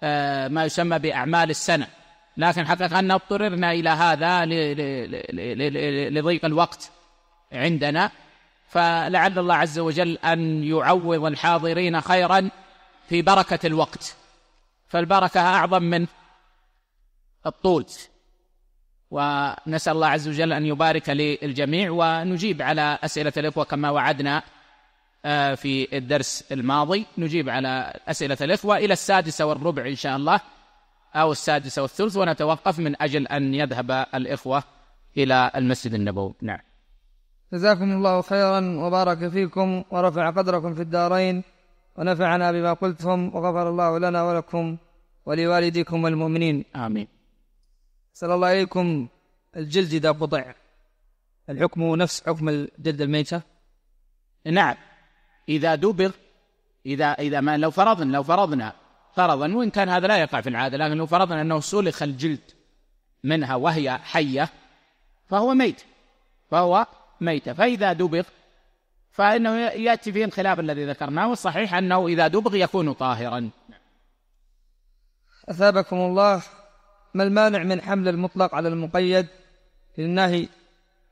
آه، ما يسمى بأعمال السنة لكن حقيقة أن اضطررنا إلى هذا لضيق الوقت عندنا فلعل الله عز وجل أن يعوض الحاضرين خيرا في بركة الوقت فالبركة أعظم من الطول ونسأل الله عز وجل أن يبارك للجميع ونجيب على أسئلة الإخوة كما وعدنا آه، في الدرس الماضي نجيب على أسئلة الإخوة إلى السادسة والربع إن شاء الله أو السادسة والثلث ونتوقف من أجل أن يذهب الإخوة إلى المسجد النبوي نعم جزاكم الله خيرا وبارك فيكم ورفع قدركم في الدارين ونفعنا بما قلتم وغفر الله لنا ولكم ولوالديكم والمؤمنين آمين صلى الله عليكم الجلد إذا قطع الحكم نفس حكم الجلد الميتة نعم إذا دبر إذا إذا ما لو فرضنا لو فرضنا فرضا وإن كان هذا لا يقع في العادة لكن لو فرضنا أنه سلخ الجلد منها وهي حية فهو ميت فهو ميتة فإذا دبغ فإنه يأتي فيه الخلاف الذي ذكرناه والصحيح أنه إذا دبغ يكون طاهرا أثابكم الله ما المانع من حمل المطلق على المقيد للنهي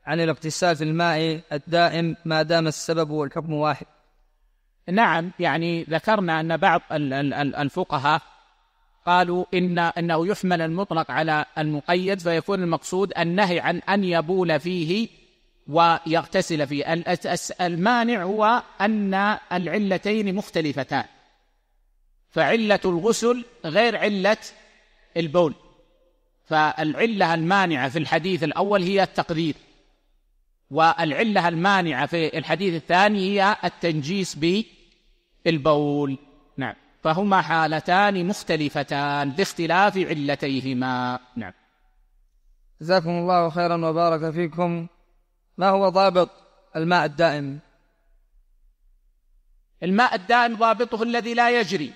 عن الاغتسال في الماء الدائم ما دام السبب والحكم واحد نعم يعني ذكرنا أن بعض الفقهاء قالوا إن أنه يحمل المطلق على المقيد فيكون المقصود النهي عن أن يبول فيه ويغتسل فيه المانع هو أن العلتين مختلفتان فعلة الغسل غير علة البول فالعلة المانعة في الحديث الأول هي التقدير والعلة المانعة في الحديث الثاني هي التنجيس به البول نعم فهما حالتان مختلفتان باختلاف علتيهما نعم جزاكم الله خيرا وبارك فيكم ما هو ضابط الماء الدائم الماء الدائم ضابطه الذي لا يجري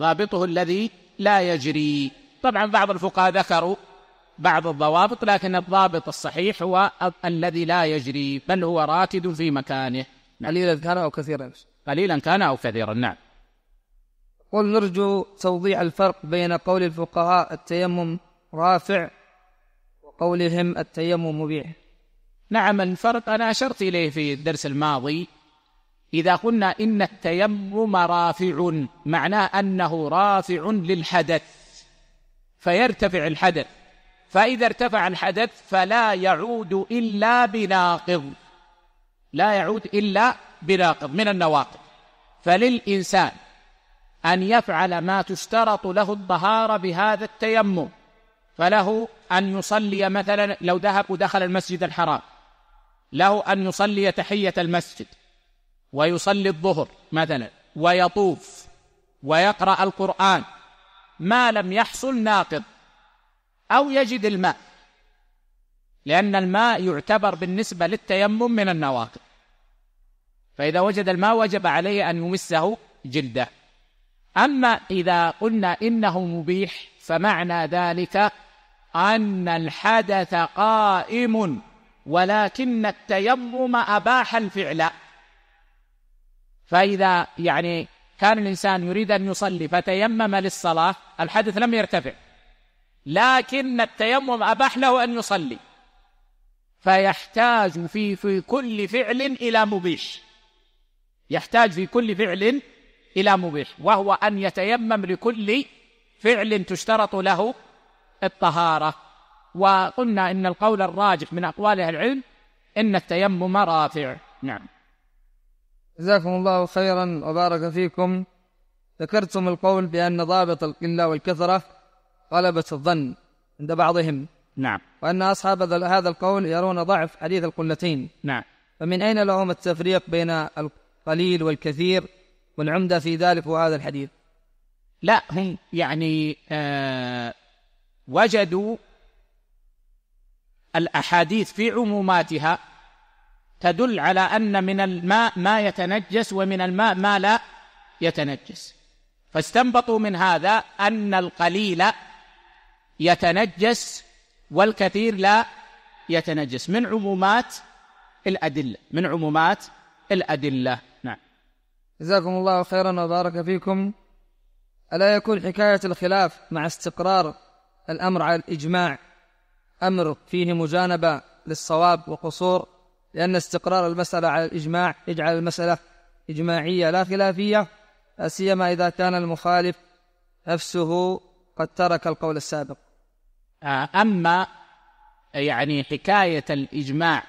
ضابطه الذي لا يجري طبعا بعض الفقهاء ذكروا بعض الضوابط لكن الضابط الصحيح هو الذي لا يجري بل هو راتد في مكانه نعم. قليلا كان او كثيرا قليلا كان أو كثيرا نعم قل نرجو توضيح الفرق بين قول الفقهاء التيمم رافع وقولهم التيمم مبيح نعم الفرق أنا أشرت إليه في الدرس الماضي إذا قلنا إن التيمم رافع معناه أنه رافع للحدث فيرتفع الحدث فإذا ارتفع الحدث فلا يعود إلا بناقض لا يعود إلا بناقض من النواقض فللإنسان أن يفعل ما تشترط له الطهارة بهذا التيمم فله أن يصلي مثلا لو ذهب ودخل المسجد الحرام له أن يصلي تحية المسجد ويصلي الظهر مثلا ويطوف ويقرأ القرآن ما لم يحصل ناقض أو يجد الماء لأن الماء يعتبر بالنسبة للتيمم من النواقض فإذا وجد الماء وجب عليه أن يمسه جلده أما إذا قلنا إنه مبيح فمعنى ذلك أن الحدث قائم ولكن التيمم أباح الفعل فإذا يعني كان الإنسان يريد أن يصلي فتيمم للصلاة الحدث لم يرتفع لكن التيمم أباح له أن يصلي فيحتاج في في كل فعل إلى مبيح يحتاج في كل فعل إلى مبيح وهو أن يتيمم لكل فعل تشترط له الطهارة وقلنا إن القول الراجح من أقوال أهل العلم إن التيمم رافع نعم جزاكم الله خيرا وبارك فيكم ذكرتم القول بأن ضابط القلة والكثرة غلبة الظن عند بعضهم نعم وأن أصحاب هذا القول يرون ضعف حديث القلتين نعم فمن أين لهم التفريق بين قليل والكثير والعمدة في ذلك هو هذا الحديث لا هم يعني آه وجدوا الأحاديث في عموماتها تدل على أن من الماء ما يتنجس ومن الماء ما لا يتنجس فاستنبطوا من هذا أن القليل يتنجس والكثير لا يتنجس من عمومات الأدلة من عمومات الأدلة جزاكم الله خيرا وبارك فيكم ألا يكون حكاية الخلاف مع استقرار الأمر على الإجماع أمر فيه مجانبة للصواب وقصور لأن استقرار المسألة على الإجماع يجعل المسألة إجماعية لا خلافية لا سيما إذا كان المخالف نفسه قد ترك القول السابق آه، أما يعني حكاية الإجماع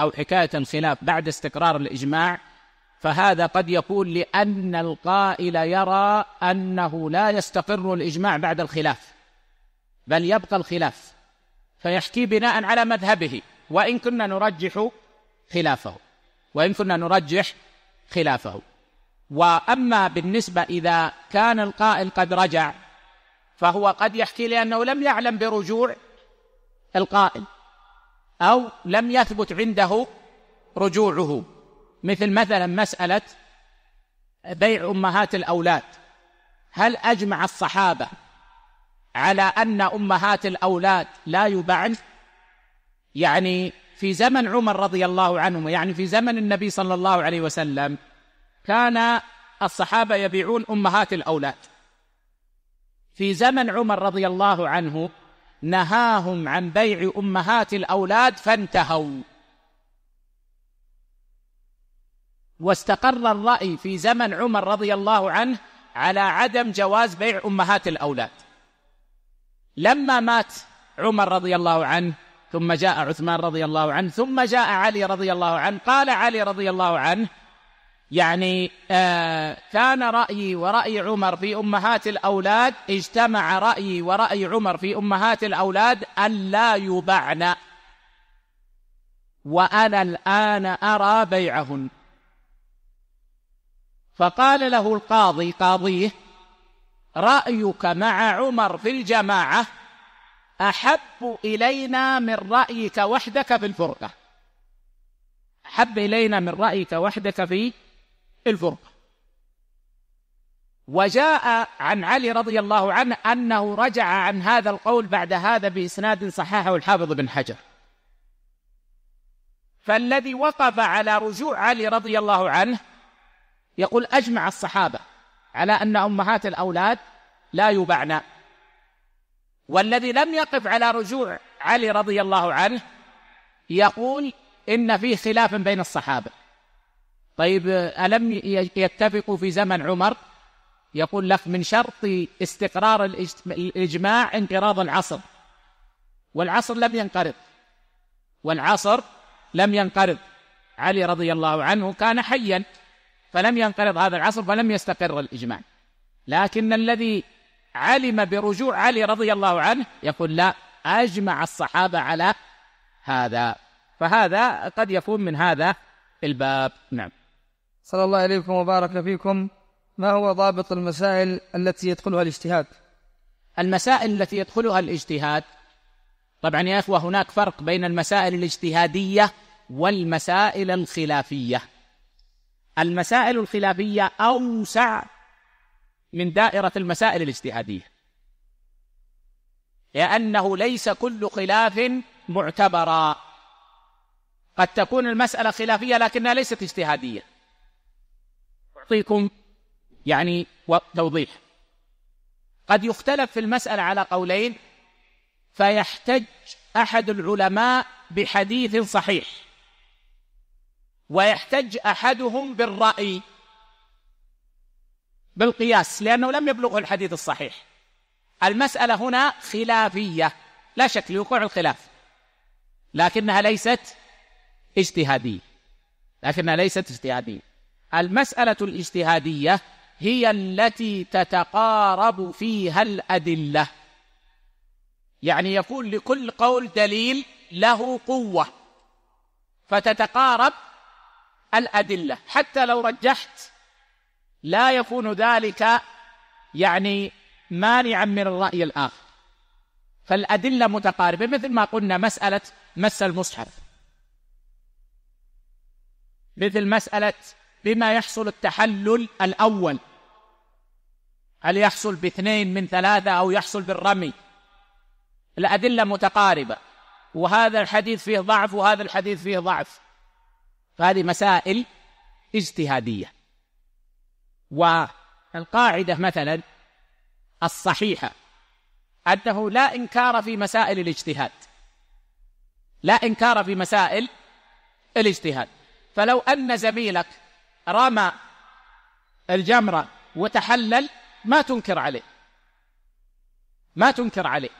أو حكاية الخلاف بعد استقرار الإجماع فهذا قد يكون لأن القائل يرى أنه لا يستقر الإجماع بعد الخلاف بل يبقى الخلاف فيحكي بناء على مذهبه وإن كنا نرجح خلافه وإن كنا نرجح خلافه وأما بالنسبة إذا كان القائل قد رجع فهو قد يحكي لأنه لم يعلم برجوع القائل أو لم يثبت عنده رجوعه مثل مثلا مسألة بيع أمهات الأولاد هل أجمع الصحابة على أن أمهات الأولاد لا يبعن يعني في زمن عمر رضي الله عنه يعني في زمن النبي صلى الله عليه وسلم كان الصحابة يبيعون أمهات الأولاد في زمن عمر رضي الله عنه نهاهم عن بيع أمهات الأولاد فانتهوا واستقر الرأي في زمن عمر رضي الله عنه على عدم جواز بيع أمهات الأولاد لما مات عمر رضي الله عنه ثم جاء عثمان رضي الله عنه ثم جاء علي رضي الله عنه قال علي رضي الله عنه يعني آه كان رأيي ورأي عمر في أمهات الأولاد اجتمع رأيي ورأي عمر في أمهات الأولاد ألا يبعن وأنا الآن أرى بيعهن فقال له القاضي قاضيه رأيك مع عمر في الجماعة أحب إلينا من رأيك وحدك في الفرقة أحب إلينا من رأيك وحدك في الفرقة وجاء عن علي رضي الله عنه أنه رجع عن هذا القول بعد هذا بإسناد صححه الحافظ بن حجر فالذي وقف على رجوع علي رضي الله عنه يقول أجمع الصحابة على أن أمهات الأولاد لا يبعن والذي لم يقف على رجوع علي رضي الله عنه يقول إن فيه خلاف بين الصحابة طيب ألم يتفقوا في زمن عمر يقول لك من شرط استقرار الإجماع انقراض العصر والعصر لم ينقرض والعصر لم ينقرض علي رضي الله عنه كان حيا فلم ينقرض هذا العصر فلم يستقر الإجماع لكن الذي علم برجوع علي رضي الله عنه يقول لا أجمع الصحابة على هذا فهذا قد يكون من هذا الباب نعم صلى الله عليكم وبارك فيكم ما هو ضابط المسائل التي يدخلها الاجتهاد المسائل التي يدخلها الاجتهاد طبعا يا اخوه هناك فرق بين المسائل الاجتهاديه والمسائل الخلافيه المسائل الخلافية أوسع من دائرة المسائل الاجتهادية لأنه ليس كل خلاف معتبرا قد تكون المسألة خلافية لكنها ليست اجتهادية أعطيكم يعني توضيح قد يختلف في المسألة على قولين فيحتج أحد العلماء بحديث صحيح ويحتج أحدهم بالرأي بالقياس لأنه لم يبلغه الحديث الصحيح المسألة هنا خلافية لا شك لوقوع الخلاف لكنها ليست اجتهادية لكنها ليست اجتهادية المسألة الاجتهادية هي التي تتقارب فيها الأدلة يعني يكون لكل قول دليل له قوة فتتقارب الأدلة حتى لو رجحت لا يكون ذلك يعني مانعا من الرأي الآخر فالأدلة متقاربة مثل ما قلنا مسألة مس المصحف مثل مسألة بما يحصل التحلل الأول هل يحصل باثنين من ثلاثة أو يحصل بالرمي الأدلة متقاربة وهذا الحديث فيه ضعف وهذا الحديث فيه ضعف فهذه مسائل اجتهادية والقاعدة مثلا الصحيحة أنه لا إنكار في مسائل الاجتهاد لا إنكار في مسائل الاجتهاد فلو أن زميلك رمى الجمرة وتحلل ما تنكر عليه ما تنكر عليه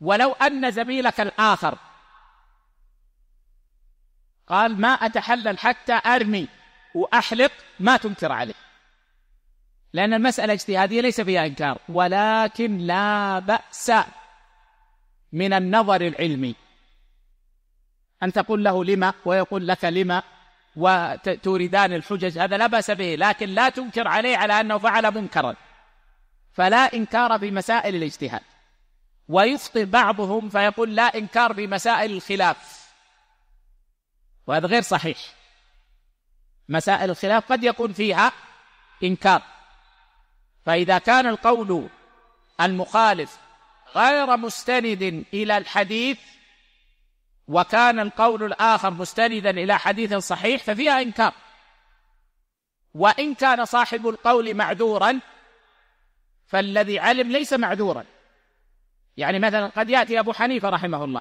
ولو أن زميلك الآخر قال ما أتحلل حتى أرمي وأحلق ما تنكر عليه لأن المسألة اجتهادية ليس فيها إنكار ولكن لا بأس من النظر العلمي أن تقول له لما ويقول لك لما وتوردان الحجج هذا لا بأس به لكن لا تنكر عليه على أنه فعل منكرا فلا إنكار في مسائل الاجتهاد ويخطئ بعضهم فيقول لا إنكار في مسائل الخلاف وهذا غير صحيح مسائل الخلاف قد يكون فيها إنكار فإذا كان القول المخالف غير مستند إلى الحديث وكان القول الآخر مستندا إلى حديث صحيح ففيها إنكار وإن كان صاحب القول معذورا فالذي علم ليس معذورا يعني مثلا قد يأتي أبو حنيفة رحمه الله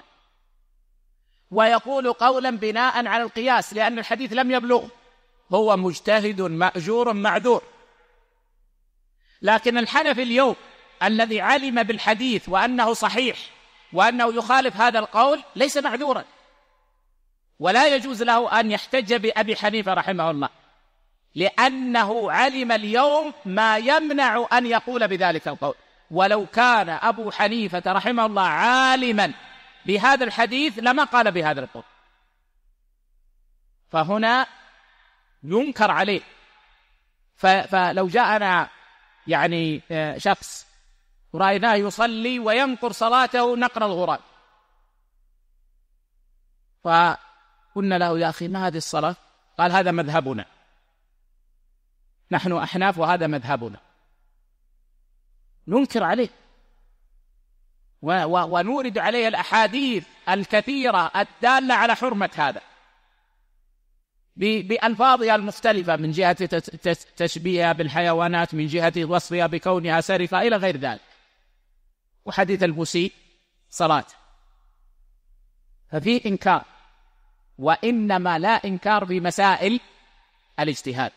ويقول قولا بناء على القياس لأن الحديث لم يبلغ هو مجتهد مأجور معذور لكن الحنفي اليوم الذي علم بالحديث وأنه صحيح وأنه يخالف هذا القول ليس معذورا ولا يجوز له أن يحتج بأبي حنيفة رحمه الله لأنه علم اليوم ما يمنع أن يقول بذلك القول ولو كان أبو حنيفة رحمه الله عالما بهذا الحديث لما قال بهذا القول فهنا ينكر عليه فلو جاءنا يعني آه، شخص ورأيناه يصلي وينقر صلاته نقر الغراب فقلنا له يا أخي ما هذه الصلاة قال هذا مذهبنا نحن أحناف وهذا مذهبنا ننكر عليه ونورد عليه الأحاديث الكثيرة الدالة على حرمة هذا بألفاظها المختلفة من جهة تشبيهها بالحيوانات من جهة وصفها بكونها سرقة إلى غير ذلك وحديث المسيء صلاة ففي إنكار وإنما لا إنكار في مسائل الاجتهاد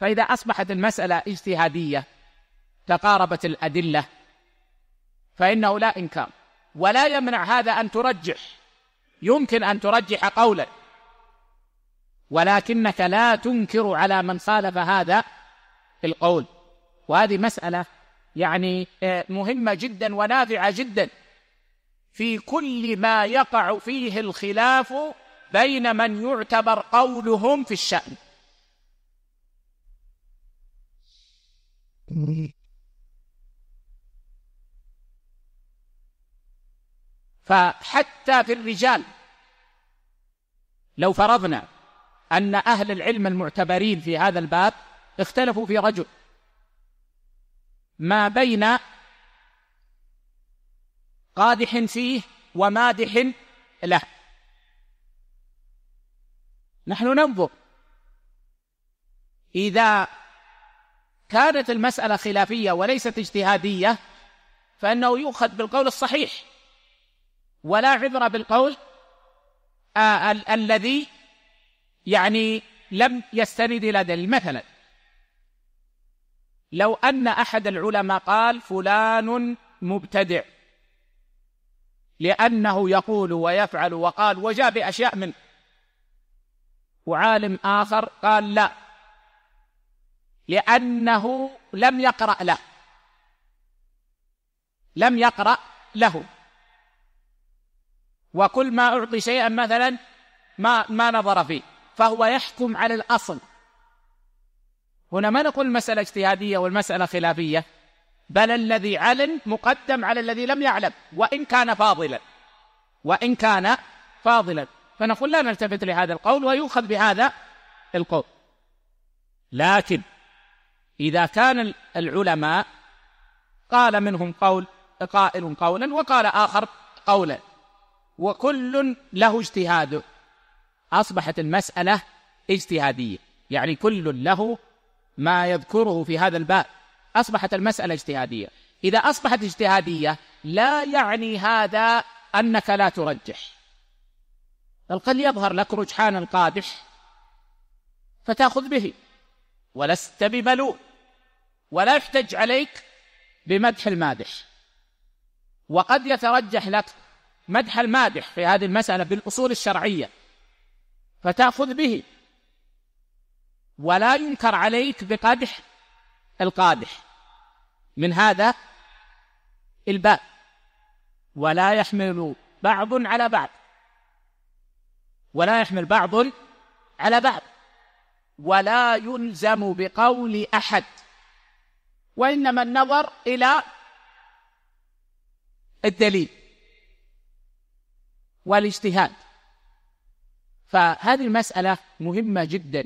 فإذا أصبحت المسألة اجتهادية تقاربت الأدلة فإنه لا إنكار ولا يمنع هذا أن ترجح يمكن أن ترجح قولا ولكنك لا تنكر على من خالف هذا القول وهذه مسألة يعني آه، مهمة جدا ونافعة جدا في كل ما يقع فيه الخلاف بين من يعتبر قولهم في الشأن فحتى في الرجال لو فرضنا أن أهل العلم المعتبرين في هذا الباب اختلفوا في رجل ما بين قادح فيه ومادح له نحن ننظر إذا كانت المسألة خلافية وليست اجتهادية فإنه يؤخذ بالقول الصحيح ولا عبرة بالقول آه ال الذي يعني لم يستند إلى دليل مثلا لو أن أحد العلماء قال فلان مبتدع لأنه يقول ويفعل وقال وجاء بأشياء منه وعالم آخر قال لا لأنه لم يقرأ له لم يقرأ له وكل ما أعطي شيئا مثلا ما ما نظر فيه فهو يحكم على الأصل هنا ما نقول المسألة اجتهادية والمسألة خلافية بل الذي علم مقدم على الذي لم يعلم وإن كان فاضلا وإن كان فاضلا فنقول لا نلتفت لهذا القول ويؤخذ بهذا القول لكن إذا كان العلماء قال منهم قول قائل قولا وقال آخر قولا وكل له اجتهاده أصبحت المسألة اجتهادية يعني كل له ما يذكره في هذا الباب أصبحت المسألة اجتهادية إذا أصبحت اجتهادية لا يعني هذا أنك لا ترجح بل قد يظهر لك رجحان القادح فتأخذ به ولست بملوم ولا يحتج عليك بمدح المادح وقد يترجح لك مدح المادح في هذه المسألة بالأصول الشرعية فتأخذ به ولا ينكر عليك بقدح القادح من هذا الباب ولا يحمل بعض على بعض ولا يحمل بعض على بعض ولا يلزم بقول احد وانما النظر الى الدليل والاجتهاد فهذه المسألة مهمة جدا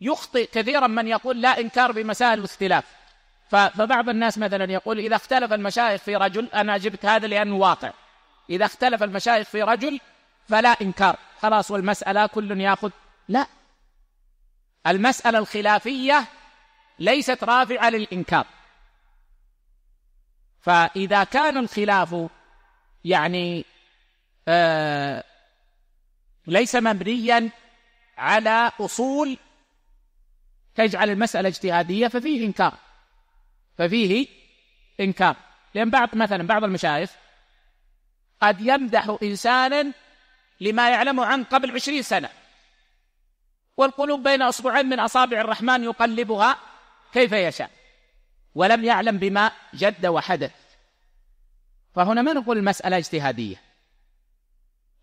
يخطئ كثيرا من يقول لا إنكار بمسائل الاختلاف فبعض الناس مثلا يقول إذا اختلف المشايخ في رجل أنا جبت هذا لأنه واقع إذا اختلف المشايخ في رجل فلا إنكار خلاص والمسألة كل يأخذ لا المسألة الخلافية ليست رافعة للإنكار فإذا كان الخلاف يعني آه، ليس مبنيا على أصول تجعل المسألة اجتهادية ففيه إنكار ففيه إنكار لأن بعض مثلا بعض المشايخ قد يمدح إنسانا لما يعلمه عن قبل عشرين سنة والقلوب بين أصبعين من أصابع الرحمن يقلبها كيف يشاء ولم يعلم بما جد وحدث فهنا ما نقول المسألة اجتهادية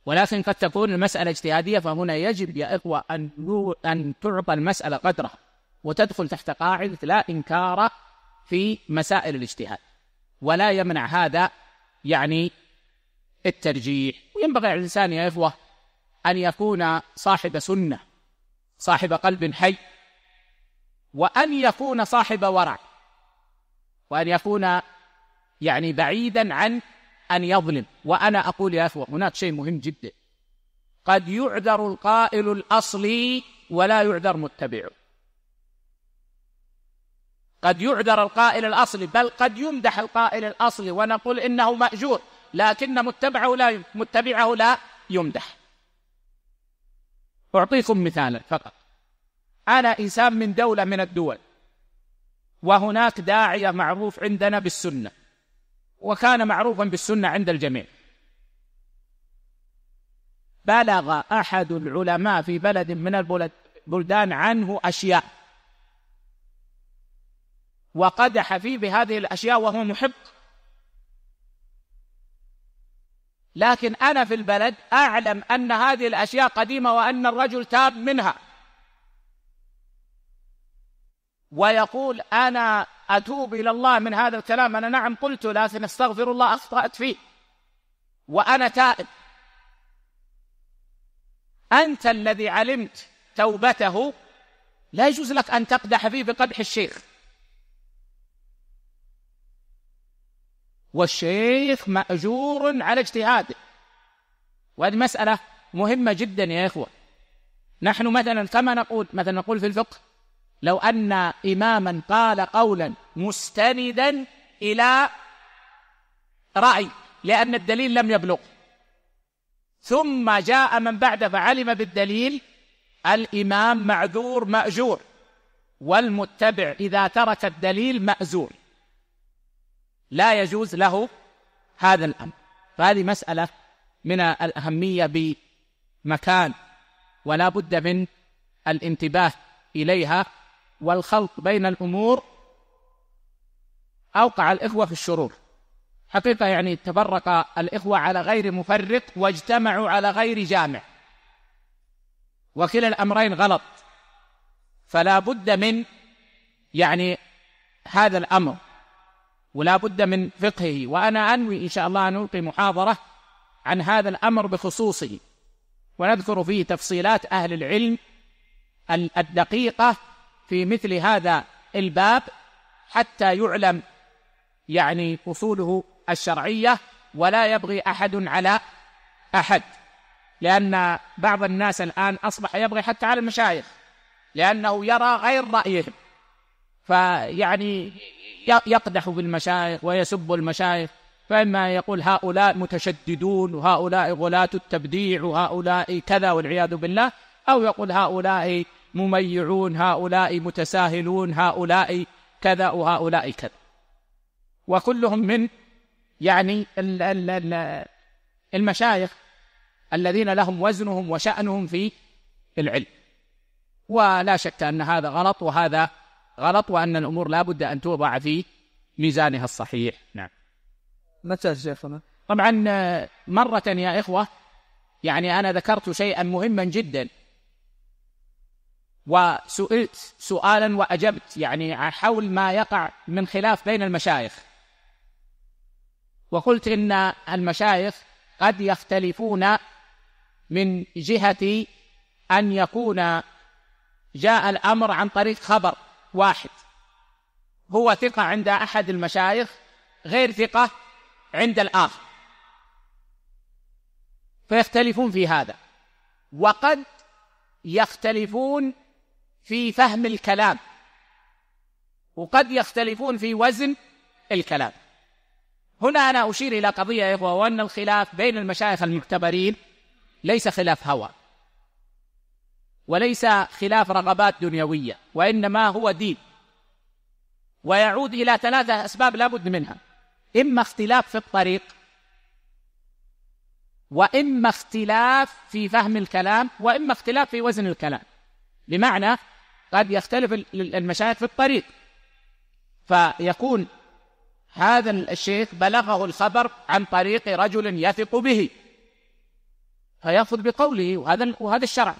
ولكن قد تكون المسألة اجتهادية فهنا يجب يا إخوة أن أن تعطى المسألة قدرها وتدخل تحت قاعدة لا إنكار في مسائل الاجتهاد ولا يمنع هذا يعني الترجيح وينبغي على الإنسان يا إخوة أن يكون صاحب سنة صاحب قلب حي وأن يكون صاحب ورع وأن يكون يعني بعيدا عن أن يظلم وأنا أقول يا أخوة هناك شيء مهم جدا قد يعذر القائل الأصلي ولا يعذر متبعه قد يعذر القائل الأصلي بل قد يمدح القائل الأصلي ونقول إنه مأجور لكن متبعه لا متبعه لا يمدح أعطيكم مثالا فقط أنا إنسان من دولة من الدول وهناك داعية معروف عندنا بالسنة وكان معروفا بالسنة عند الجميع بلغ أحد العلماء في بلد من البلدان عنه أشياء وقدح فيه بهذه الأشياء وهو محق لكن أنا في البلد أعلم أن هذه الأشياء قديمة وأن الرجل تاب منها ويقول أنا أتوب إلى الله من هذا الكلام أنا نعم قلت لكن أستغفر الله أخطأت فيه وأنا تائب أنت الذي علمت توبته لا يجوز لك أن تقدح فيه بقدح الشيخ والشيخ مأجور على اجتهاده وهذه مسألة مهمة جدا يا إخوة نحن مثلا كما نقول مثلا نقول في الفقه لو أن إماما قال قولا مستندا إلى رأي لأن الدليل لم يبلغ ثم جاء من بعد فعلم بالدليل الإمام معذور مأجور والمتبع إذا ترك الدليل مأزور لا يجوز له هذا الأمر فهذه مسألة من الأهمية بمكان ولا بد من الانتباه إليها والخلط بين الأمور أوقع الإخوة في الشرور حقيقة يعني تفرق الإخوة على غير مفرق واجتمعوا على غير جامع وكلا الأمرين غلط فلا بد من يعني هذا الأمر ولا بد من فقهه وأنا أنوي إن شاء الله أن ألقي محاضرة عن هذا الأمر بخصوصه ونذكر فيه تفصيلات أهل العلم الدقيقة في مثل هذا الباب حتى يعلم يعني اصوله الشرعيه ولا يبغي احد على احد لان بعض الناس الان اصبح يبغي حتى على المشايخ لانه يرى غير رايهم فيعني يقدح بالمشايخ ويسب المشايخ فإما يقول هؤلاء متشددون وهؤلاء غلاة التبديع وهؤلاء كذا والعياذ بالله أو يقول هؤلاء مميعون هؤلاء متساهلون هؤلاء كذا وهؤلاء كذا وكلهم من يعني المشايخ الذين لهم وزنهم وشأنهم في العلم ولا شك أن هذا غلط وهذا غلط وأن الأمور لا بد أن توضع في ميزانها الصحيح نعم متى شيخنا طبعا مرة يا إخوة يعني أنا ذكرت شيئا مهما جدا وسئلت سؤالا وأجبت يعني حول ما يقع من خلاف بين المشايخ وقلت إن المشايخ قد يختلفون من جهة أن يكون جاء الأمر عن طريق خبر واحد هو ثقة عند أحد المشايخ غير ثقة عند الآخر فيختلفون في هذا وقد يختلفون في فهم الكلام وقد يختلفون في وزن الكلام هنا أنا أشير إلى قضية يا إخوة وأن الخلاف بين المشايخ المعتبرين ليس خلاف هوى وليس خلاف رغبات دنيوية وإنما هو دين ويعود إلى ثلاثة أسباب لابد منها إما اختلاف في الطريق وإما اختلاف في فهم الكلام وإما اختلاف في وزن الكلام بمعنى قد يختلف المشاهد في الطريق فيكون هذا الشيخ بلغه الخبر عن طريق رجل يثق به فيأخذ بقوله وهذا وهذا الشرع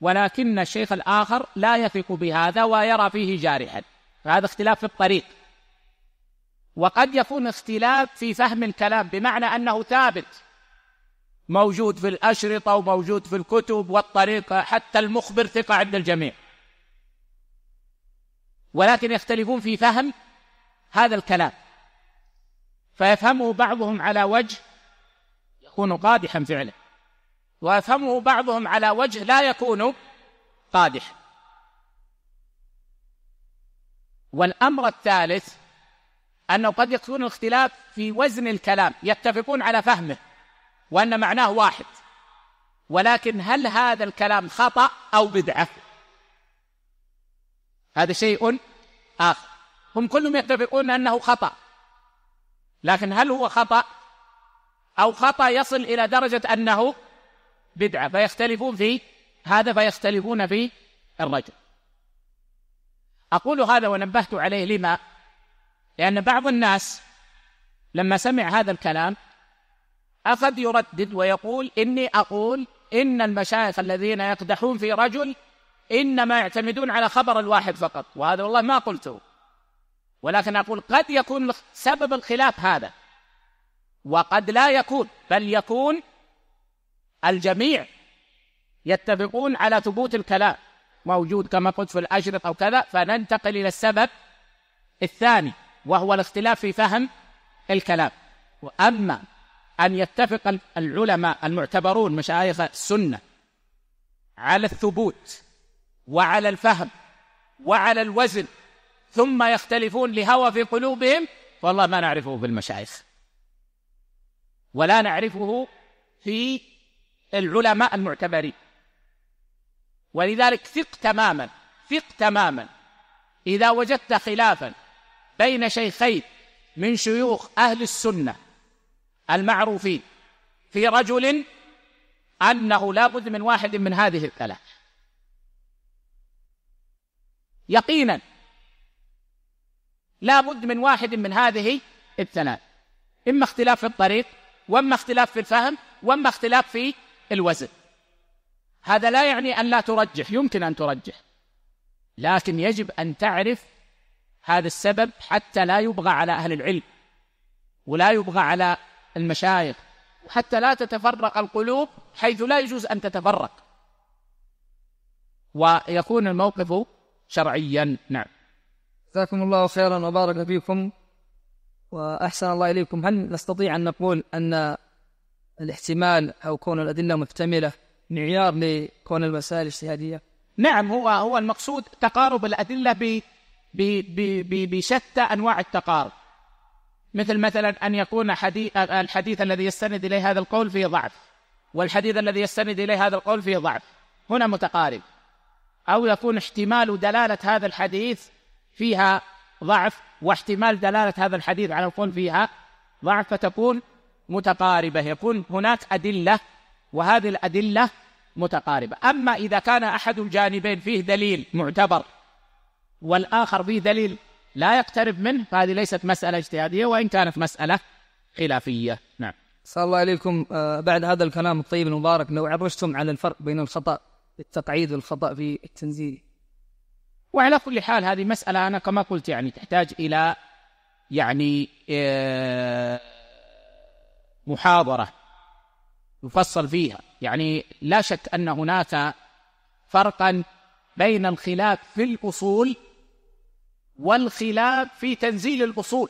ولكن الشيخ الآخر لا يثق بهذا ويرى فيه جارحا فهذا اختلاف في الطريق وقد يكون اختلاف في فهم الكلام بمعنى أنه ثابت موجود في الأشرطة وموجود في الكتب والطريقة حتى المخبر ثقة عند الجميع ولكن يختلفون في فهم هذا الكلام فيفهمه بعضهم على وجه يكون قادحا فعلا ويفهمه بعضهم على وجه لا يكون قادحا والأمر الثالث أنه قد يكون الاختلاف في وزن الكلام يتفقون على فهمه وأن معناه واحد ولكن هل هذا الكلام خطأ أو بدعة هذا شيء آخر هم كلهم يتفقون أنه خطأ لكن هل هو خطأ أو خطأ يصل إلى درجة أنه بدعة فيختلفون في هذا فيختلفون في الرجل أقول هذا ونبهت عليه لما لأن بعض الناس لما سمع هذا الكلام أخذ يردد ويقول إني أقول إن المشايخ الذين يقدحون في رجل إنما يعتمدون على خبر الواحد فقط وهذا والله ما قلته ولكن أقول قد يكون سبب الخلاف هذا وقد لا يكون بل يكون الجميع يتفقون على ثبوت الكلام موجود كما قلت في الأشرط أو كذا فننتقل إلى السبب الثاني وهو الاختلاف في فهم الكلام وأما أن يتفق العلماء المعتبرون مشايخ السنة على الثبوت وعلى الفهم وعلى الوزن ثم يختلفون لهوى في قلوبهم والله ما نعرفه في المشايخ ولا نعرفه في العلماء المعتبرين ولذلك ثق تماما ثق تماما إذا وجدت خلافا بين شيخين من شيوخ أهل السنة المعروفين في رجل أنه لا بد من واحد من هذه الثلاث يقينا لا بد من واحد من هذه الثلاث إما اختلاف في الطريق وإما اختلاف في الفهم وإما اختلاف في الوزن هذا لا يعني أن لا ترجح يمكن أن ترجح لكن يجب أن تعرف هذا السبب حتى لا يبغى على أهل العلم ولا يبغى على المشايخ حتى لا تتفرق القلوب حيث لا يجوز أن تتفرق ويكون الموقف شرعيا نعم جزاكم الله خيرا وبارك فيكم وأحسن الله إليكم هل نستطيع أن نقول أن الاحتمال أو كون الأدلة محتملة معيار لكون المسائل اجتهادية نعم هو هو المقصود تقارب الأدلة ب ب ب بشتى أنواع التقارب مثل مثلا أن يكون حديث الحديث الذي يستند إليه هذا القول فيه ضعف والحديث الذي يستند إليه هذا القول فيه ضعف هنا متقارب أو يكون احتمال دلالة هذا الحديث فيها ضعف واحتمال دلالة هذا الحديث على القول فيها ضعف فتكون متقاربة يكون هناك أدلة وهذه الأدلة متقاربة أما إذا كان أحد الجانبين فيه دليل معتبر والآخر فيه دليل لا يقترب منه فهذه ليست مسألة اجتهادية وإن كانت مسألة خلافية نعم صلى الله عليكم آه، بعد هذا الكلام الطيب المبارك لو عرجتم على الفرق بين الخطأ في التقعيد والخطأ في التنزيل وعلى كل حال هذه مسألة أنا كما قلت يعني تحتاج إلى يعني آه، محاضرة يفصل فيها يعني لا شك أن هناك فرقا بين الخلاف في الأصول والخلاف في تنزيل الأصول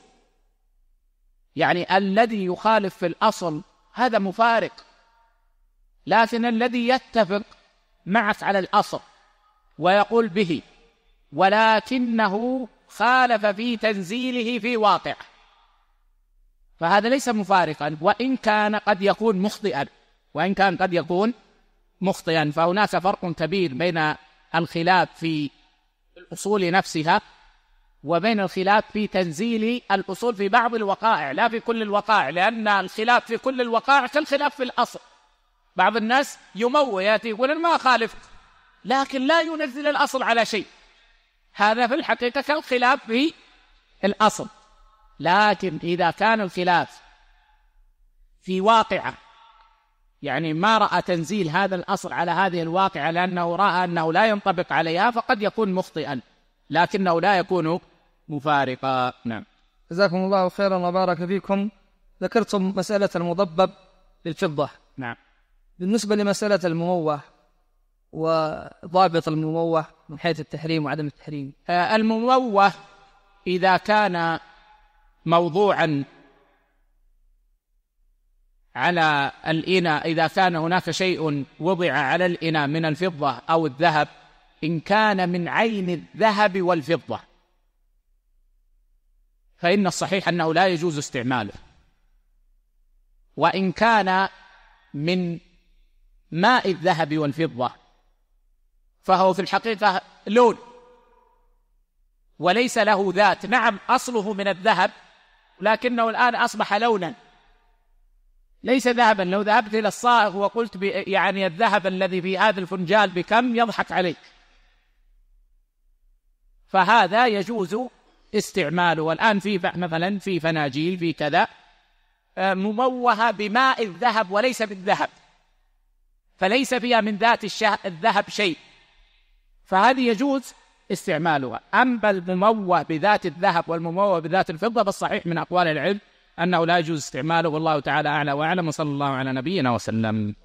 يعني الذي يخالف في الأصل هذا مفارق لكن الذي يتفق معك على الأصل ويقول به ولكنه خالف في تنزيله في واقعه فهذا ليس مفارقا وإن كان قد يكون مخطئا وإن كان قد يكون مخطئا فهناك فرق كبير بين الخلاف في الأصول نفسها وبين الخلاف في تنزيل الأصول في بعض الوقائع لا في كل الوقائع لأن الخلاف في كل الوقائع كالخلاف في الأصل بعض الناس يموه يأتي يقول ما أخالف لكن لا ينزل الأصل على شيء هذا في الحقيقة كالخلاف في الأصل لكن إذا كان الخلاف في واقعة يعني ما رأى تنزيل هذا الأصل على هذه الواقعة لأنه رأى أنه لا ينطبق عليها فقد يكون مخطئا لكنه لا يكون مفارقة نعم جزاكم الله خيرا وبارك فيكم ذكرتم مسألة المضبب للفضة نعم بالنسبة لمسألة المموه وضابط المموه من حيث التحريم وعدم التحريم آه، المموه إذا كان موضوعا على الإناء إذا كان هناك شيء وضع على الإناء من الفضة أو الذهب إن كان من عين الذهب والفضة فإن الصحيح أنه لا يجوز استعماله وإن كان من ماء الذهب والفضة فهو في الحقيقة لون وليس له ذات نعم أصله من الذهب لكنه الآن أصبح لونا ليس ذهبا لو ذهبت إلى الصائغ وقلت يعني الذهب الذي في هذا الفنجال بكم يضحك عليك فهذا يجوز استعماله والآن في مثلا في فناجيل في كذا آه، مموهة بماء الذهب وليس بالذهب فليس فيها من ذات الذهب شيء فهذه يجوز استعمالها أما المموه بذات الذهب والمموه بذات الفضة فالصحيح من أقوال العلم أنه لا يجوز استعماله والله تعالى أعلى وأعلم وصلى الله على نبينا وسلم